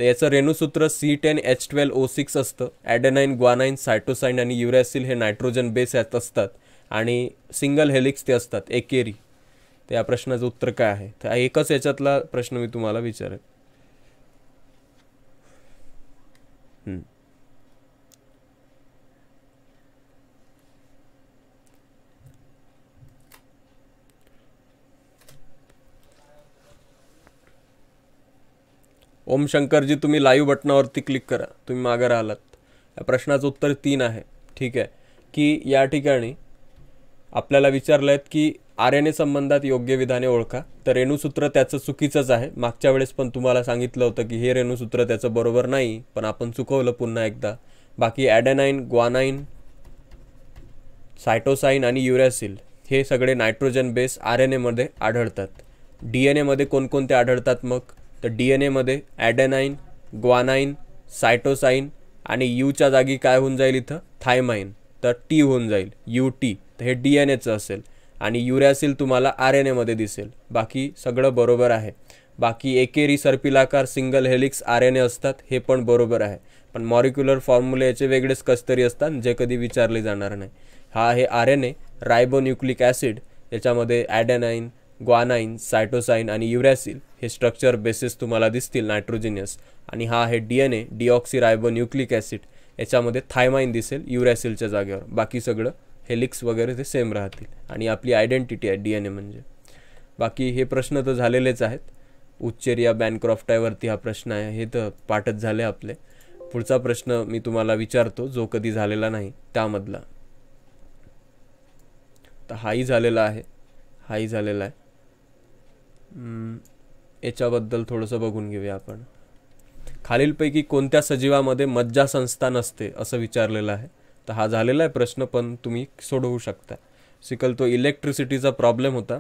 याचं रेणूसूत्र C ten H twelve O six असतं ॲडेनाईन ग्वानाईन सायटोसाईन आणि युरॅसिल हे नायट्रोजन बेस यात असतात आणि सिंगल हेलिक्स ते असतात एकेरी तर या प्रश्नाचं उत्तर काय आहे तर एकच याच्यातला प्रश्न मी तुम्हाला विचारेन ओम शंकरजी तुम्ही लाईव्ह बटनावरती क्लिक करा तुम्ही मागे राहिलात या प्रश्नाचं उत्तर तीन आहे ठीक आहे की या ठिकाणी आपल्याला विचारलं आहेत की आर एन ए संबंधात योग्य विधाने ओळखा तर रेणूसूत्र त्याचं चुकीचंच आहे मागच्या वेळेस पण तुम्हाला सांगितलं होतं की हे रेणूसूत्र त्याचं बरोबर नाही पण आपण चुकवलं पुन्हा एकदा बाकी ॲडेनाईन ग्वानाईन सायटोसाईन आणि युरॅसिल हे सगळे नायट्रोजन बेस आर एन एमध्ये आढळतात डी एन एमध्ये कोणकोणते आढळतात मग तर डी एन एमध्ये ॲडेनाईन ग्वानाईन सायटोसाईन आणि यूच्या जागी काय होऊन जाईल इथं थायमाईन तर टी होऊन जाईल यू टी तर हे डी एन एचं असेल आणि युरॅसिल तुम्हाला आर एन एमध्ये दिसेल बाकी सगळं बरोबर आहे बाकी एकेरी सर्पिलाकार single helix R N A असतात हे पण बरोबर आहे पण मॉरिक्युलर फॉर्म्युले याचे वेगळेच कस्तरी असतात जे कधी विचारले जाणार नाही हा आहे R N A ribonucleic acid याच्यामध्ये ॲडेनाईन ग्वानाइन सायटोसाईन आणि युरॅसिल हे स्ट्रक्चर बेसिस तुम्हाला दिसतील नायट्रोजिनियस आणि हा आहे D N A ribonucleic acid याच्यामध्ये थायमाइन दिसेल युरॅसिलच्या जागेवर बाकी सगळं हेलिक्स वगैरे ते सेम राहतील आणि आपली आयडेंटिटी आहे डी एन ए म्हणजे बाकी हे प्रश्न तर झालेलेच आहेत उच्चेरिया बॅनक्रॉफ्टावरती हा प्रश्न आहे हे तर पाठत झाले आपले पुढचा प्रश्न मी तुम्हाला विचारतो जो कधी झालेला नाही त्यामधला तर हाही झालेला आहे हाही झालेला आहे याच्याबद्दल थोडंसं बघून घेऊया आपण खालीलपैकी कोणत्या सजीवामध्ये मज्जासंस्था नसते असं विचारलेलं आहे तर हा झालेला आहे प्रश्न पण तुम्ही सोडवू शकता सिकल तो इलेक्ट्रिसिटीचा प्रॉब्लेम होता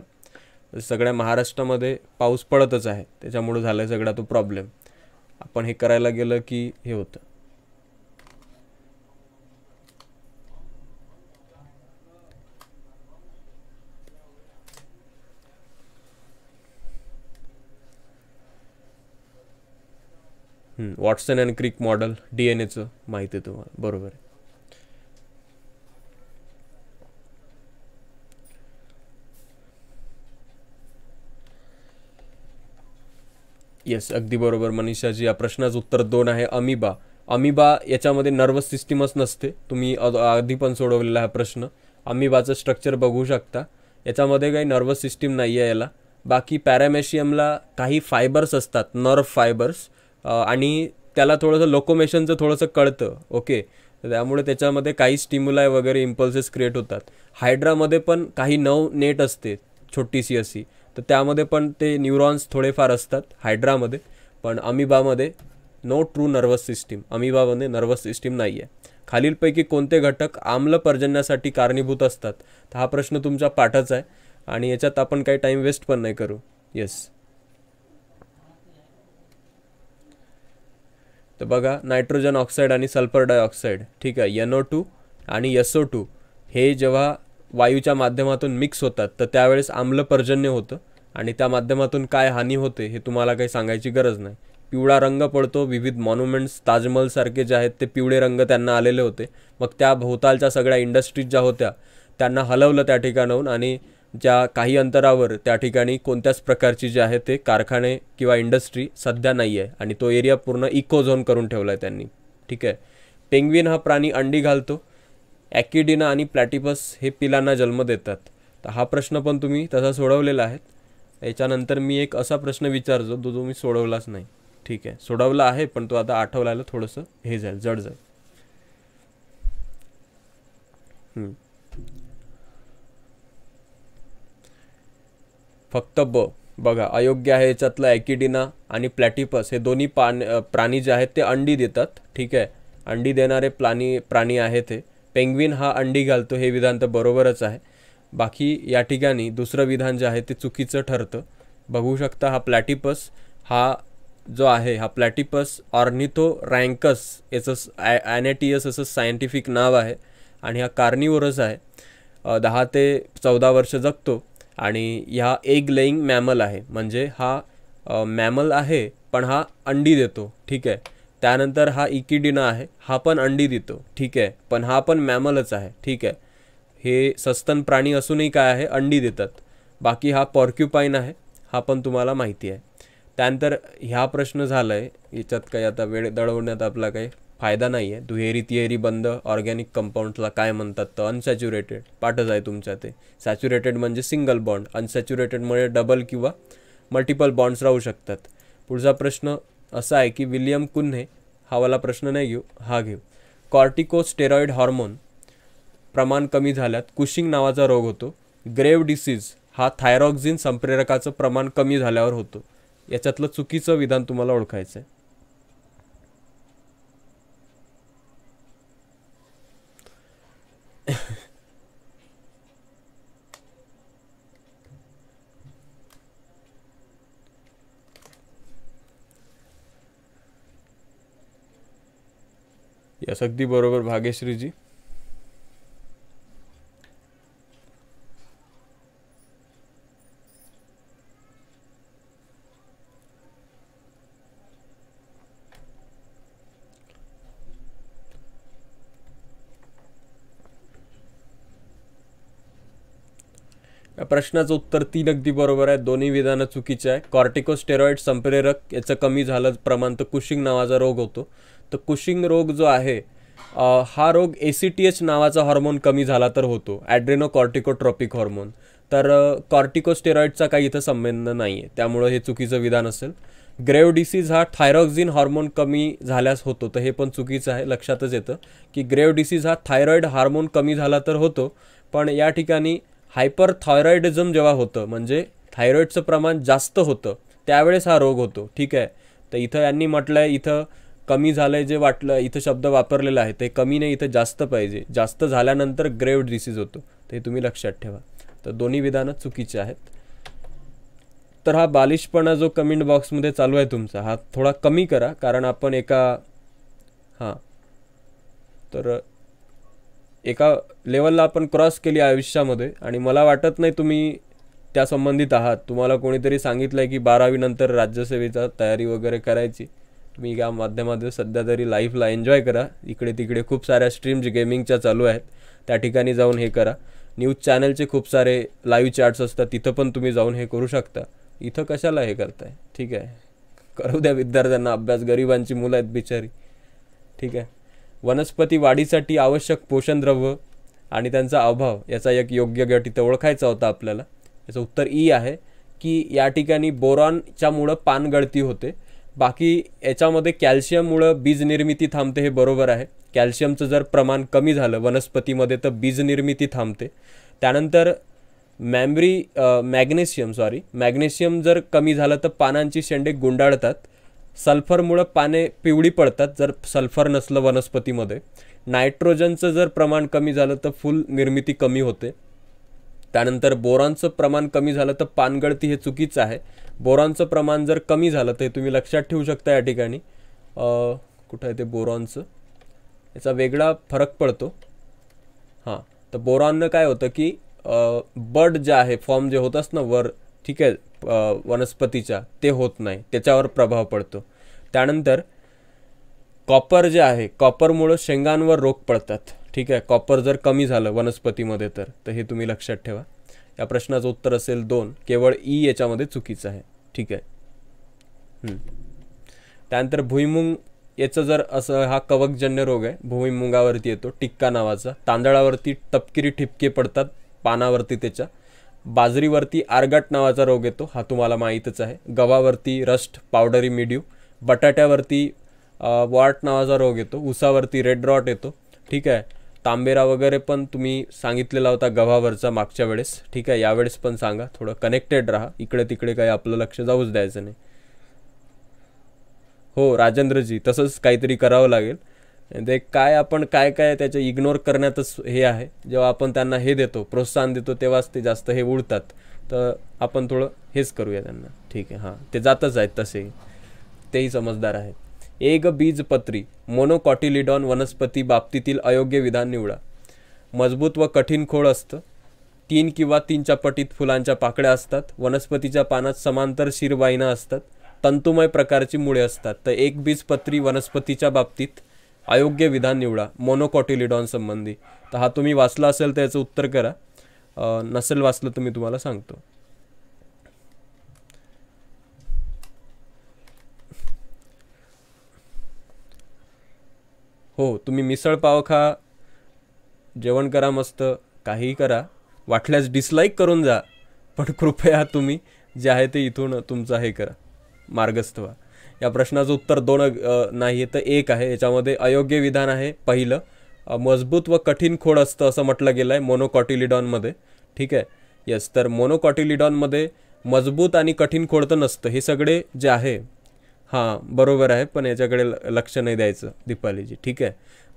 सगळ्या महाराष्ट्रामध्ये पाऊस पडतच आहे त्याच्यामुळं झाला आहे सगळा तो प्रॉब्लेम आपण हे करायला गेलं की हे होतं Watson and Crick model D N एचं माहिती आहे तुम्हाला बरोबर आहे येस अगदी बरोबर मनीषाजी या प्रश्नाचं उत्तर दोन आहे अमिबा अमिबा याच्यामध्ये नर्वस सिस्टीमच नसते तुम्ही आधी पण सोडवलेला हा प्रश्न अमिबाचं स्ट्रक्चर बघू शकता याच्यामध्ये काही नर्वस सिस्टीम नाही आहे याला बाकी पॅरामेशियमला काही फायबर्स असतात नर्व फायबर्स आणि त्याला थोडंसं लोकोमेशनचं थोडंसं कळतं ओके त्यामुळे त्याच्यामध्ये काही स्टिम्युलाय वगैरे इम्पल्सेस क्रिएट होतात हायड्रामध्ये पण काही नऊ नेट असते छोटीशी अशी तर त्यामध्ये पण ते न्यूरॉन्स थोडेफार असतात हायड्रामध्ये पण अमिबामध्ये नो ट्रू नर्वस सिस्टीम अमिबामध्ये नर्वस सिस्टीम नाही आहे खालीलपैकी कोणते घटक आम्ल पर्जन्यासाठी कारणीभूत असतात तर हा प्रश्न तुमच्या पाठाचा आहे आणि याच्यात आपण काही टाईम वेस्ट पण नाही करू येस तर बघा नायट्रोजन ऑक्साईड आणि सल्फर डायऑक्साईड ठीक आहे एन टू आणि एसओ टू हे जेव्हा वायूच्या माध्यमातून मिक्स होतात तर त्यावेळेस पर्जन्य होतं आणि त्या माध्यमातून काय हानी होते हे तुम्हाला काही सांगायची गरज नाही पिवळा रंग पडतो विविध मॉन्युमेंट्स ताजमहलसारखे जे आहेत ते पिवळे रंग त्यांना आलेले होते मग त्या भोवतालच्या सगळ्या इंडस्ट्रीज ज्या होत्या त्यांना हलवलं त्या ठिकाणाहून आणि ज्या काही अंतरावर त्या ठिकाणी कोणत्याच प्रकारची जे आहे ते कारखाने किंवा इंडस्ट्री सध्या नाही आहे आणि तो एरिया पूर्ण इको झोन करून ठेवला आहे त्यांनी ठीक आहे पेंग्विन हा प्राणी अंडी घालतो ॲकिडिना आणि प्लॅटिपस हे पिलांना जन्म देतात तर हा प्रश्न पण तुम्ही तसा सोडवलेला आहे याच्यानंतर मी एक असा प्रश्न विचारतो जो तुम्ही सोडवलाच नाही ठीक आहे सोडवला आहे पण तो आता आठवलायला थोडंसं हे जाईल जड जाईल फक्त ब बघा अयोग्य आहे याच्यातलं ॲकिडिना आणि प्लॅटिपस हे दोन्ही पान प्राणी जे आहेत ते अंडी देतात ठीक आहे अंडी देणारे प्राणी प्राणी आहेत ते पेंग्विन हा अंडी घालतो हे विधान तर बरोबरच आहे बाकी या ठिकाणी दुसरं विधान जे आहे ते चुकीचं ठरतं बघू शकता हा प्लॅटिपस हा जो आहे हा प्लॅटिपस ऑर्निथो रँकस याचं ॲ ॲनेटियस असं सायंटिफिक नाव आहे आणि हा कार्निवोरस आहे दहा ते चौदा वर्ष जगतो आणि ह्या एग लेईंग मॅमल आहे म्हणजे हा मॅमल आहे पण हा अंडी देतो ठीक आहे त्यानंतर हा इकिडिना आहे हा पण अंडी देतो ठीक आहे पण हा पण मॅमलच आहे ठीक आहे हे सस्तन प्राणी असूनही काय आहे अंडी देतात बाकी हा पॉर्क्युपाईन आहे हा पण तुम्हाला माहिती आहे त्यानंतर ह्या प्रश्न झाला आहे याच्यात काही आता वेळ दळवण्यात आपला काही फायदा नाही आहे दुहेरी तिहेरी बंद ऑर्गॅनिक कंपाऊंडला काय म्हणतात तर अनसॅच्युरेटेड पाठच आहे तुमच्या ते सॅच्युरेटेड म्हणजे सिंगल बॉन्ड अनसॅच्युरेटेडमुळे डबल किंवा मल्टिपल बॉन्ड्स राहू शकतात पुढचा प्रश्न असा आहे की विलियम कुन्हे हा वाला प्रश्न नाही घेऊ हा घेऊ कॉर्टिकोस्टेरॉइड हॉर्मोन प्रमाण कमी झाल्यात कुशिंग नावाचा रोग होतो ग्रेव्ह डिसीज हा थायरॉक्झिन संप्रेरकाचं प्रमाण कमी झाल्यावर होतो याच्यातलं चुकीचं विधान तुम्हाला ओळखायचं आहे यस अगदी बरोबर भाग्यश्रीजी प्रश्नाचं उत्तर तीन अगदी बरोबर आहे दोन्ही विधानं चुकीचे आहे कॉर्टिकोस्टेरॉइड संप्रेरक याचं कमी झालं प्रमाण तर कुशिंग नावाचा रोग होतो तर कुशिंग रोग जो आहे हा रोग ए सी टी एच नावाचा हॉर्मोन कमी झाला तर होतो ॲड्रेनो कॉर्टिकोट्रॉपिक हॉर्मोन तर कॉर्टिकोस्टेरॉइडचा काही इथं संबंध नाही आहे त्यामुळं हे चुकीचं विधान असेल ग्रेव्ह डिसीज हा थायरॉक्झिन हॉर्मोन कमी झाल्यास होतो तर हे पण चुकीचं आहे लक्षातच येतं की ग्रेव्ह डिसीज हा थायरॉईड हार्मोन कमी झाला तर होतो पण या ठिकाणी हायपर थायरॉईडिझम जेव्हा होतं म्हणजे थायरॉईडचं प्रमाण जास्त होतं त्यावेळेस हा रोग होतो ठीक आहे तर इथं यांनी म्हटलं आहे इथं कमी झालं आहे जे वाटलं इथं शब्द वापरलेला आहे ते कमी नाही इथं जास्त पाहिजे जास्त झाल्यानंतर ग्रेव्ह डिसीज होतो ते तुम्ही लक्षात ठेवा तर दोन्ही विधानं चुकीचे आहेत तर हा बालिशपणा जो कमेंट बॉक्समध्ये चालू आहे तुमचा हा थोडा कमी करा कारण आपण एका हां तर एका लेवलला आपण क्रॉस केली आयुष्यामध्ये आणि मला वाटत नाही तुम्ही त्या संबंधित आहात तुम्हाला कोणीतरी सांगितलं आहे की बारावीनंतर राज्यसेवेचा तयारी वगैरे करायची तुम्ही या माध्यमातून सध्या तरी लाईफला एन्जॉय करा इकडे तिकडे खूप साऱ्या स्ट्रीम्स गेमिंगच्या चालू आहेत त्या ठिकाणी जाऊन हे करा न्यूज चॅनलचे खूप सारे लाईव्ह चॅट्स असतात तिथं पण तुम्ही जाऊन हे करू शकता इथं कशाला हे करताय ठीक आहे करू द्या विद्यार्थ्यांना अभ्यास गरिबांची मुलं आहेत बिचारी ठीक आहे वनस्पती वाढीसाठी आवश्यक पोषणद्रव्य आणि त्यांचा अभाव याचा एक योग्य गट इथं ओळखायचा होता आपल्याला याचं उत्तर ई आहे की या ठिकाणी बोरॉनच्यामुळं पानगळती होते बाकी याच्यामध्ये कॅल्शियममुळं बीजनिर्मिती थांबते हे बरोबर आहे कॅल्शियमचं जर प्रमाण कमी झालं वनस्पतीमध्ये तर बीजनिर्मिती थांबते त्यानंतर मॅमरी मॅग्नेशियम सॉरी मॅग्नेशियम जर कमी झालं तर पानांची शेंडे गुंडाळतात सल्फरमुळं पाने पिवळी पडतात जर सल्फर नसलं वनस्पतीमध्ये नायट्रोजनचं जर प्रमाण कमी झालं तर फुल निर्मिती कमी होते त्यानंतर बोरांचं प्रमाण कमी झालं तर पानगळती हे चुकीचं आहे बोरांचं प्रमाण जर कमी झालं तर तुम्ही लक्षात ठेवू शकता या ठिकाणी कुठं आहे ते बोरॉनचं याचा वेगळा फरक पडतो हां तर बोरॉननं काय होतं की बड जे आहे फॉर्म जे होतंच ना वर ठीक आहे वनस्पतीच्या ते होत नाही त्याच्यावर प्रभाव पडतो त्यानंतर कॉपर जे आहे कॉपरमुळं शेंगांवर रोग पडतात ठीक आहे कॉपर जर कमी झालं वनस्पतीमध्ये तर तर हे तुम्ही लक्षात ठेवा या प्रश्नाचं उत्तर असेल दोन केवळ ई e याच्यामध्ये चुकीचं आहे ठीक आहे त्यानंतर भुईमुंग याचं जर असं हा कवकजन्य रोग आहे भुईमुंगावरती येतो टिक्का नावाचा तांदळावरती टपकिरी ठिपके पडतात पानावरती त्याच्या बाजरीवरती आरगाट नावाचा रोग येतो हा तुम्हाला माहीतच आहे गव्हावरती रस्ट पावडरी मिड्यू बटाट्यावरती वॉट नावाचा रोग येतो उसावरती रेड रॉट येतो ठीक आहे तांबेरा वगैरे पण तुम्ही सांगितलेला होता गव्हावरचा मागच्या वेळेस ठीक आहे यावेळेस पण सांगा थोडं कनेक्टेड राहा इकडे तिकडे काही आपलं लक्ष जाऊच द्यायचं नाही हो राजेंद्रजी तसंच काहीतरी करावं लागेल ते म्हणजे काय आपण काय काय त्याच्या इग्नोर करण्यातच हे आहे जेव्हा आपण त्यांना हे देतो प्रोत्साहन देतो तेव्हाच ते जास्त हे उडतात तर आपण थोडं हेच करूया त्यांना ठीक आहे हां ते जातच आहेत तसे तेही समजदार आहेत एक बीजपत्री मोनोकॉटिलिडॉन वनस्पती बाबतीतील अयोग्य विधान निवडा मजबूत व कठीण खोड असतं तीन किंवा तीनच्या पटीत फुलांच्या पाकळ्या असतात वनस्पतीच्या पानात समांतर शिरवायना असतात तंतुमय प्रकारची मुळे असतात तर एक बीजपत्री वनस्पतीच्या बाबतीत अयोग्य विधान निवडा मोनोकॉटिलिडॉन संबंधी तर हा तुम्ही वाचला असेल तर याचं उत्तर करा नसेल वाचलं तर मी तुम्हाला सांगतो हो तुम्ही मिसळ पाव खा जेवण करा मस्त काहीही करा वाटल्यास डिसलाईक करून जा पण कृपया तुम्ही जे आहे ते इथून तुमचा हे करा मार्गस्थवा या प्रश्नाचं उत्तर दोन नाही तर एक आहे याच्यामध्ये अयोग्य विधान आहे पहिलं मजबूत व कठीण खोड असतं असं म्हटलं गेलं आहे मोनोकॉटिलिडॉनमध्ये ठीक आहे येस तर मोनोकॉटिलिडॉनमध्ये मजबूत आणि कठीण खोड तर नसतं हे सगळे जे आहे हां बरोबर आहे पण याच्याकडे लक्ष नाही द्यायचं दीपालीजी ठीक आहे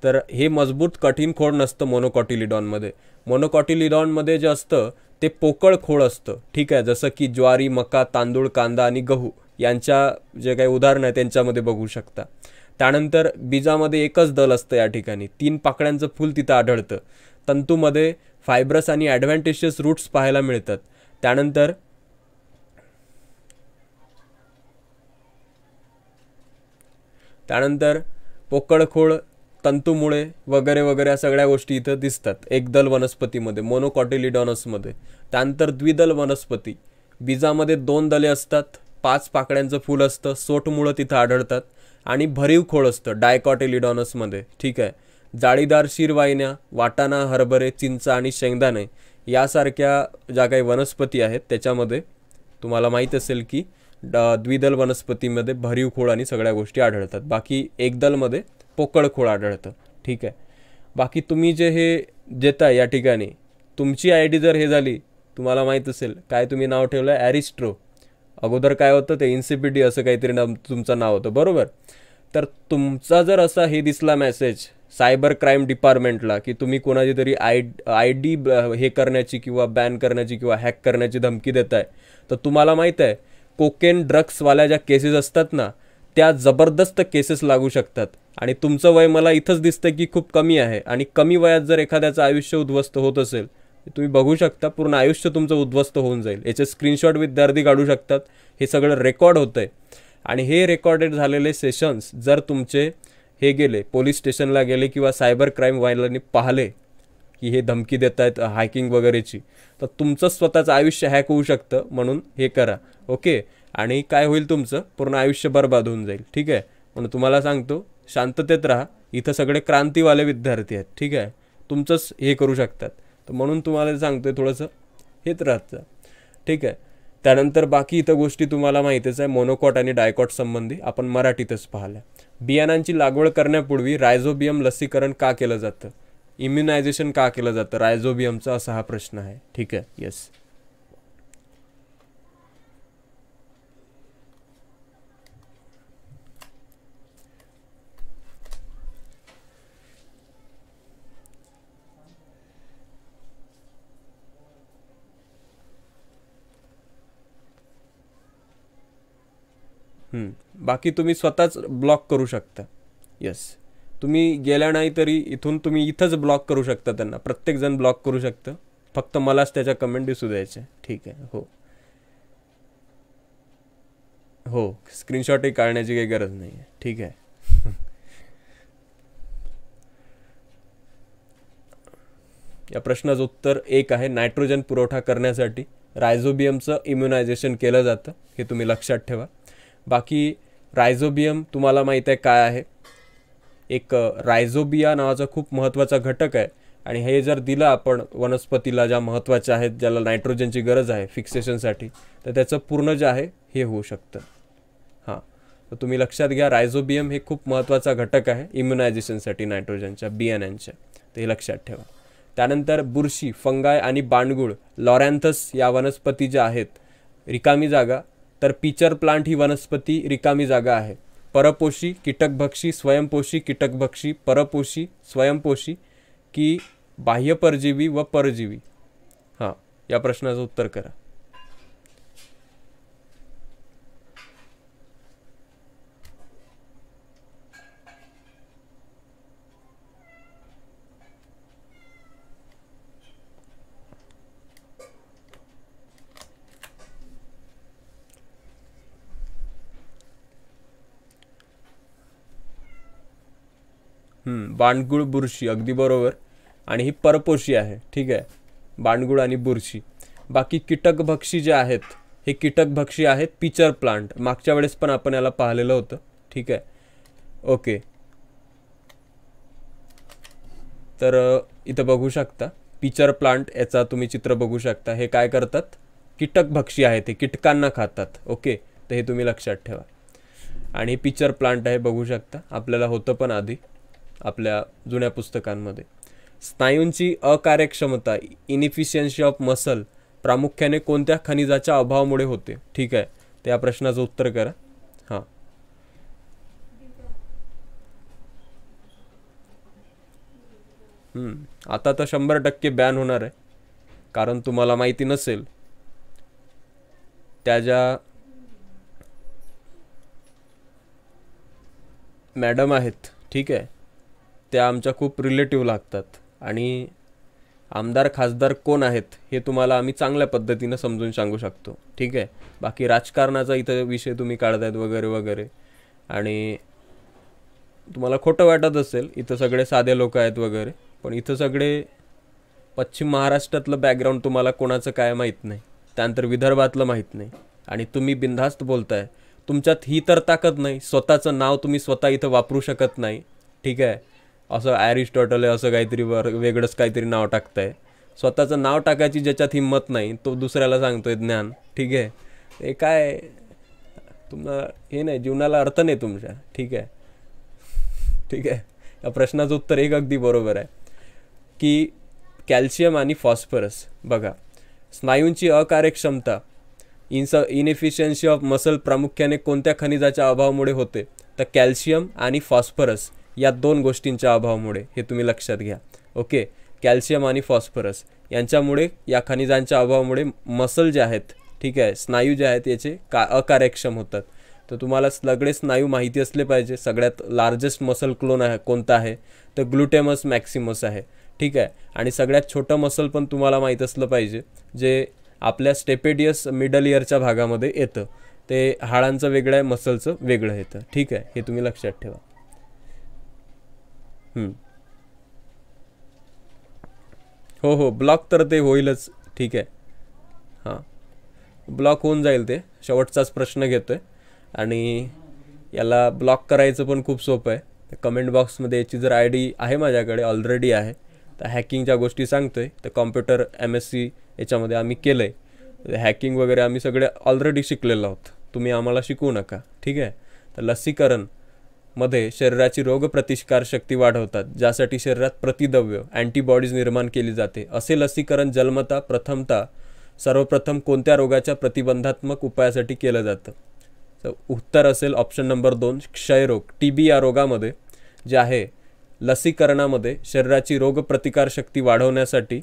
तर हे मजबूत कठीण खोड नसतं मोनोकॉटिलिडॉनमध्ये मोनोकॉटिलिडॉनमध्ये जे असतं ते पोकळ खोड असतं ठीक आहे जसं की ज्वारी मका तांदूळ कांदा आणि गहू यांच्या जे काही उदाहरणं आहे त्यांच्यामध्ये बघू शकता त्यानंतर बीजामध्ये एकच दल असतं या ठिकाणी तीन पाकळ्यांचं फूल तिथं आढळतं तंतूमध्ये फायब्रस आणि ॲडव्हान्टेशियस रूट्स पाहायला मिळतात त्यानंतर त्यानंतर पोकळखोळ तंतुमुळे वगैरे वगैरे सगळ्या गोष्टी इथं दिसतात एकदल वनस्पतीमध्ये मोनोकॉटिलिडॉनसमध्ये त्यानंतर द्विदल वनस्पती बीजामध्ये दोन दले असतात पाच पाकड्यांचं फूल असतं सोटमुळं तिथं आढळतात आणि भरीव खोळ असतं डायकॉटेलिडॉनसमध्ये ठीक आहे जाळीदार शिरवाहिन्या वाटाणा हरभरे चिंच आणि शेंगदाणे यासारख्या ज्या काही वनस्पती आहेत त्याच्यामध्ये तुम्हाला माहीत असेल की द्विदल वनस्पतीमध्ये भरीव खोळ आणि सगळ्या गोष्टी आढळतात बाकी एकदलमध्ये पोकळ खोळ आढळतं ठीक आहे बाकी तुम्ही जे हे जेता या ठिकाणी तुमची आय डी जर हे झाली तुम्हाला माहीत असेल काय तुम्ही नाव ठेवलं ॲरिस्ट्रो अगोदर काय होतं ते इन्सिपिडी असं काहीतरी नाव तुमचं नाव होतं बरोबर तर तुमचा जर असा हे दिसला मेसेज सायबर क्राईम डिपार्टमेंटला की तुम्ही कोणाची तरी आय आय डी हे करण्याची किंवा बॅन करण्याची किंवा हॅक करण्याची धमकी देत आहे तर तुम्हाला माहीत आहे कोकेन ड्रग्सवाल्या ज्या केसेस असतात ना त्या जबरदस्त केसेस लागू शकतात आणि तुमचं वय मला इथंच दिसतं की खूप कमी आहे आणि कमी वयात जर एखाद्याचं आयुष्य उद्ध्वस्त होत असेल तुम्ही बघू शकता पूर्ण आयुष्य तुमचं उद्ध्वस्त होऊन जाईल याचे स्क्रीनशॉट विद्यार्थी काढू शकतात हे सगळं रेकॉर्ड होतं आहे आणि हे रेकॉर्डेड झालेले सेशन्स जर तुमचे हे गेले पोलीस स्टेशनला गेले किंवा सायबर क्राईम व्हायलाने पाहिले की हे धमकी देत आहेत हायकिंग वगैरेची तर तुमचं स्वतःचं आयुष्य हॅक होऊ शकतं म्हणून हे करा ओके आणि काय होईल तुमचं पूर्ण आयुष्य बरबाद होऊन जाईल ठीक आहे म्हणून तुम्हाला सांगतो शांततेत राहा इथं सगळे क्रांतीवाले विद्यार्थी आहेत ठीक आहे तुमचंच हे करू शकतात तर म्हणून तुम्हाला सांगतो आहे थोडंसं हेच राहतं ठीक आहे त्यानंतर बाकी इथं गोष्टी तुम्हाला माहितीच आहे मोनोकॉट आणि डायकॉट संबंधी आपण मराठीतच पाहिल्या बियाणांची लागवड करण्यापूर्वी रायझोबियम लसीकरण का केलं जातं इम्युनायझेशन का केलं जातं रायझोबियमचा असा हा प्रश्न आहे ठीक आहे येस बाकी तुम्ही स्वतःच ब्लॉक करू शकता येस तुम्ही गेला नाही तरी इथून तुम्ही इथंच ब्लॉक करू शकता त्यांना प्रत्येकजण ब्लॉक करू शकतं फक्त मलाच त्याच्या कमेंट दिसू द्यायचे ठीक आहे हो हो स्क्रीनशॉटही काढण्याची काही गरज नाही आहे ठीक आहे [LAUGHS] या प्रश्नाचं उत्तर एक आहे नायट्रोजन पुरवठा करण्यासाठी रायझोबियमचं इम्युनायझेशन केलं जातं हे तुम्ही लक्षात ठेवा बाकी रायझोबियम तुम्हाला माहीत आहे काय आहे एक रायझोबिया नावाचा खूप महत्त्वाचा घटक आहे आणि हे जर दिलं आपण वनस्पतीला ज्या महत्त्वाच्या आहेत ज्याला नायट्रोजनची गरज आहे फिक्सेशनसाठी तर त्याचं पूर्ण जे आहे हे होऊ शकतं हां तर तुम्ही लक्षात घ्या रायझोबियम हे खूप महत्त्वाचा घटक आहे इम्युनायझेशनसाठी नायट्रोजनच्या एन एनच्या ते लक्षात ठेवा त्यानंतर बुरशी फंगाय आणि बांडगुळ लॉरॅन्थस या वनस्पती ज्या आहेत रिकामी जागा तर पिचर प्लांट ही वनस्पती रिकामी जागा आहे परपोषी कीटकभक्षी स्वयंपोषी कीटकभक्षी परपोषी स्वयंपोषी की बाह्य परजीवी व परजीवी हां या प्रश्नाचं उत्तर करा बाणगुळ बुरशी अगदी बरोबर आणि ही परपोशी आहे ठीक आहे बाणगुळ आणि बुरशी बाकी कीटकभक्षी जे आहेत हे कीटकभक्षी आहेत पिचर प्लांट मागच्या वेळेस पण आपण याला पाहिलेलं होतं ठीक आहे ओके तर इथं बघू शकता पिचर प्लांट याचा तुम्ही चित्र बघू शकता हे काय करतात कीटकभक्षी आहेत हे कीटकांना खातात ओके तर हे तुम्ही लक्षात ठेवा आणि पिचर प्लांट आहे बघू शकता आपल्याला होतं पण आधी आपल्या जुन्या पुस्तकांमध्ये स्नायूंची अकार्यक्षमता इनिफिशियन्सी ऑफ मसल प्रामुख्याने कोणत्या खनिजाच्या अभावामुळे होते ठीक आहे त्या प्रश्नाचं उत्तर करा हां आता तर शंभर टक्के बॅन होणार आहे कारण तुम्हाला माहिती नसेल त्या मॅडम आहेत ठीक आहे त्या आमच्या खूप रिलेटिव्ह लागतात आणि आमदार खासदार कोण आहेत हे तुम्हाला आम्ही चांगल्या पद्धतीनं समजून सांगू शकतो ठीक आहे बाकी राजकारणाचा इथं विषय तुम्ही काढतायत वगैरे वगैरे आणि तुम्हाला खोटं वाटत असेल इथं सगळे साधे लोक आहेत वगैरे पण इथं सगळे पश्चिम महाराष्ट्रातलं बॅकग्राऊंड तुम्हाला कोणाचं काय माहीत नाही त्यानंतर विदर्भातलं माहीत नाही आणि तुम्ही बिनधास्त बोलताय तुमच्यात ही तर ताकद नाही स्वतःचं नाव तुम्ही स्वतः इथं वापरू शकत नाही ठीक आहे असं ॲरिस्टॉटल आहे असं काहीतरी वर वेगळंच काहीतरी नाव टाकतंय आहे स्वतःचं नाव टाकायची ज्याच्यात हिंमत नाही तो दुसऱ्याला सांगतोय ज्ञान ठीक आहे हे काय तुम्हाला हे नाही जीवनाला अर्थ नाही तुमच्या ठीक आहे ठीक आहे या प्रश्नाचं उत्तर एक अगदी बरोबर आहे की कॅल्शियम आणि फॉस्फरस बघा स्नायूंची अकार्यक्षमता इन्स इनएफिशियन्सी ऑफ मसल प्रामुख्याने कोणत्या खनिजाच्या अभावामुळे होते तर कॅल्शियम आणि फॉस्फरस या दोन गोष्टींच्या अभावामुळे हे तुम्ही लक्षात घ्या ओके कॅल्शियम आणि फॉस्फरस यांच्यामुळे या खनिजांच्या अभावामुळे मसल जे आहेत ठीक आहे स्नायू जे आहेत याचे का अकार्यक्षम होतात तर तुम्हाला सगळे स्नायू माहिती असले पाहिजे सगळ्यात लार्जेस्ट मसल क्लोन आहे कोणता आहे तर ग्लुटेमस मॅक्सिमस आहे ठीक आहे आणि सगळ्यात छोटं मसल पण तुम्हाला माहीत असलं पाहिजे जे आपल्या स्टेपेडियस मिडल इयरच्या भागामध्ये येतं ते हाडांचं वेगळं आहे मसलचं वेगळं येतं ठीक आहे हे तुम्ही लक्षात ठेवा हो हो ब्लॉक तर ते होईलच ठीक आहे हां ब्लॉक होऊन जाईल ते शेवटचाच प्रश्न घेतो आहे आणि याला ब्लॉक करायचं पण खूप सोपं आहे कमेंट बॉक्समध्ये याची जर आय डी आहे माझ्याकडे ऑलरेडी आहे तर हॅकिंगच्या गोष्टी सांगतो आहे तर कॉम्प्युटर एम एस सी याच्यामध्ये आम्ही केलं आहे हॅकिंग वगैरे आम्ही सगळे ऑलरेडी शिकलेलो आहोत तुम्ही आम्हाला शिकवू नका ठीक आहे तर लसीकरण मध्ये शरीराची रोगप्रतिकारशक्ती वाढवतात ज्यासाठी शरीरात प्रतिद्रव्य अँटीबॉडीज निर्माण केली जाते असे लसीकरण जन्मता प्रथमता सर्वप्रथम कोणत्या रोगाच्या प्रतिबंधात्मक उपायासाठी केलं जातं तर उत्तर असेल ऑप्शन नंबर दोन क्षयरोग टी बी या रोगामध्ये जे आहे लसीकरणामध्ये शरीराची रोगप्रतिकारशक्ती वाढवण्यासाठी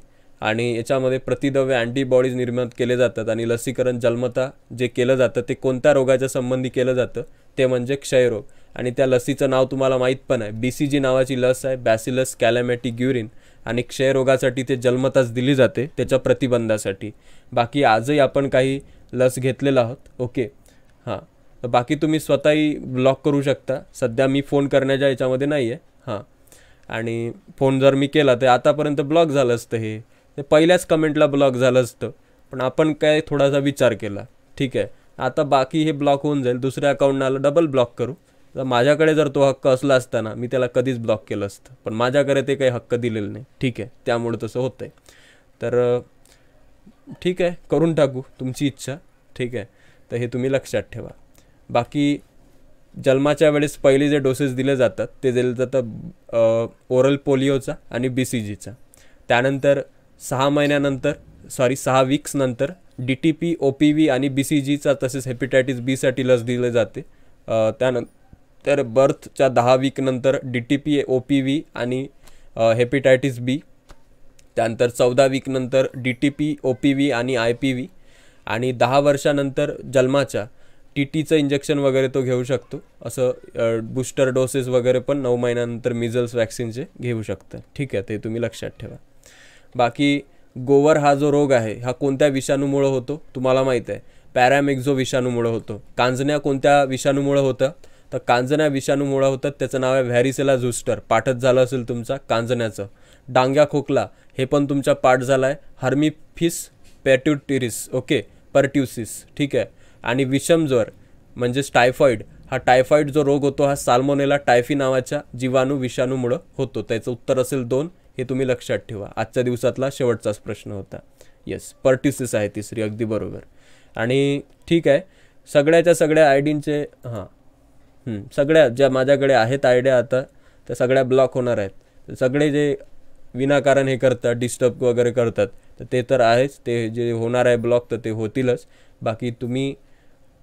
आणि याच्यामध्ये प्रतिदव्य अँटीबॉडीज निर्माण केले जातात आणि लसीकरण जन्मता जे केलं जातं ते कोणत्या रोगाच्या संबंधी केलं जातं ते म्हणजे क्षयरोग आणि त्या लसीचं नाव तुम्हाला माहीत पण आहे बी सी जी नावाची लस आहे बॅसिलस कॅलॅमॅटिक ग्युरिन आणि क्षयरोगासाठी ते जन्मताच दिली जाते त्याच्या प्रतिबंधासाठी बाकी आजही आपण काही लस घेतलेला आहोत ओके हां तर बाकी तुम्ही स्वतःही ब्लॉक करू शकता सध्या मी फोन करण्याच्या याच्यामध्ये नाही आहे हां आणि फोन जर मी केला तर आतापर्यंत ब्लॉक झालं असतं हे ते पहिल्याच कमेंटला ब्लॉक झालं असतं पण आपण काय थोडासा विचार केला ठीक आहे आता बाकी हे ब्लॉक होऊन जाईल दुसऱ्या अकाउंटला डबल ब्लॉक करू तर माझ्याकडे जर तो हक्क असला असताना मी त्याला कधीच ब्लॉक केलं असतं पण माझ्याकडे ते काही हक्क दिलेलं नाही ठीक आहे त्यामुळं तसं होतं आहे तर ठीक आहे करून टाकू तुमची इच्छा ठीक आहे तर हे तुम्ही लक्षात ठेवा बाकी जन्माच्या वेळेस पहिले जे डोसेस दिले जातात ते दिले जातात ओरल पोलिओचा आणि बी सी जीचा त्यानंतर सहा महिन्यानंतर सॉरी सहा वीक्सनंतर D T P O P V आणि बी सी जीचा तसेच हेपिटायटीस बीसाठी लस दिले जाते त्यानंतर तर बर्थच्या दहा वीकनंतर D T P O P V आणि हेपेटायटीस बी त्यानंतर चौदा वीकनंतर D T P O P V आणि आय पी व्ही आणि दहा वर्षानंतर जन्माच्या टी टीचं इंजेक्शन वगैरे तो घेऊ शकतो असं बूस्टर डोसेस वगैरे पण नऊ महिन्यानंतर मिझल्स वॅक्सिनचे घेऊ शकतं ठीक आहे ते तुम्ही लक्षात ठेवा बाकी गोवर हा जो रोग आहे हा कोणत्या विषाणूमुळं होतो तुम्हाला माहीत आहे पॅरामेक्झो विषाणूमुळं होतो कांजण्या कोणत्या विषाणूमुळं होतं तर कांजण्या विषाणूमुळं विषाणूमुळा होतात त्याचं नाव आहे व्हॅरिसेला झुस्टर पाठच झालं असेल तुमचा कांजण्याचं डांग्या खोकला हे पण तुमचा पाठ झाला आहे हर्मिफिस पॅट्युटिरिस ओके पर्ट्युसिस ठीक आहे आणि विषमज्वर म्हणजे टायफॉईड हा टायफॉईड जो रोग होतो हा साल्मोनेला टायफी नावाच्या जीवाणू विषाणूमुळं होतो त्याचं उत्तर असेल दोन हे तुम्ही लक्षात ठेवा आजच्या दिवसातला शेवटचाच प्रश्न होता येस पर्ट्युसिस आहे तिसरी अगदी बरोबर आणि ठीक आहे सगळ्याच्या सगळ्या आयडींचे हां सगळ्या ज्या माझ्याकडे आहेत आयडिया आता त्या सगळ्या ब्लॉक होणार आहेत सगळे जे विनाकारण हे करतात डिस्टर्ब वगैरे करतात तर ते तर आहेच ते जे होणार आहे ब्लॉक तर ते होतीलच बाकी तुम्ही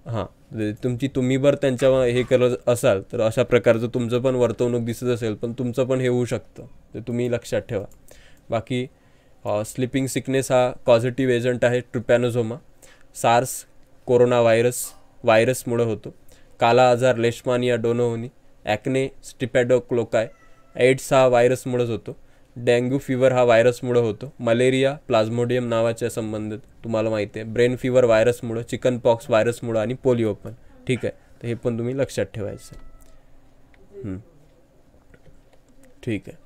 हां म्हणजे तुमची तुम्ही तुम्हीवर त्यांच्या हे केलं असाल तर अशा प्रकारचं तुमचं पण वर्तवणूक दिसत असेल पण तुमचं पण हे होऊ शकतं ते तुम्ही लक्षात ठेवा बाकी स्लिपिंग सिकनेस हा पॉझिटिव्ह एजंट आहे ट्रिपॅनोझोमा सार्स कोरोना व्हायरस व्हायरसमुळं होतो काला आजार लेशमानिया डोनोहोनी ॲक्ने क्लोकाय एड्स हा व्हायरसमुळंच होतो डेंग्यू फिवर हा व्हायरसमुळं होतो मलेरिया प्लाझ्मोडियम नावाच्या संबंधित तुम्हाला माहिती आहे ब्रेन फिवर व्हायरसमुळं चिकन पॉक्स व्हायरसमुळं आणि पोलिओ पण ठीक आहे तर हे पण तुम्ही लक्षात ठेवायचं ठीक आहे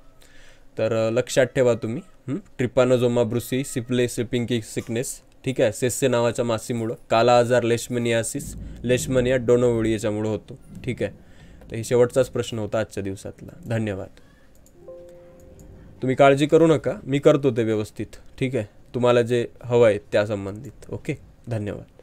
तर लक्षात ठेवा तुम्ही ट्रिपानोझोमा ब्रुसी सिप्ले सिपिंग सिकनेस ठीक आहे सेस्से नावाच्या मासीमुळं काला आजार लेशमनियासिस लेशमनिया याच्यामुळं होतो ठीक आहे तर हे शेवटचाच प्रश्न होता आजच्या दिवसातला धन्यवाद तुम्ही काळजी करू नका मी करतो ते व्यवस्थित ठीक आहे तुम्हाला जे हवं आहे त्यासंबंधित ओके धन्यवाद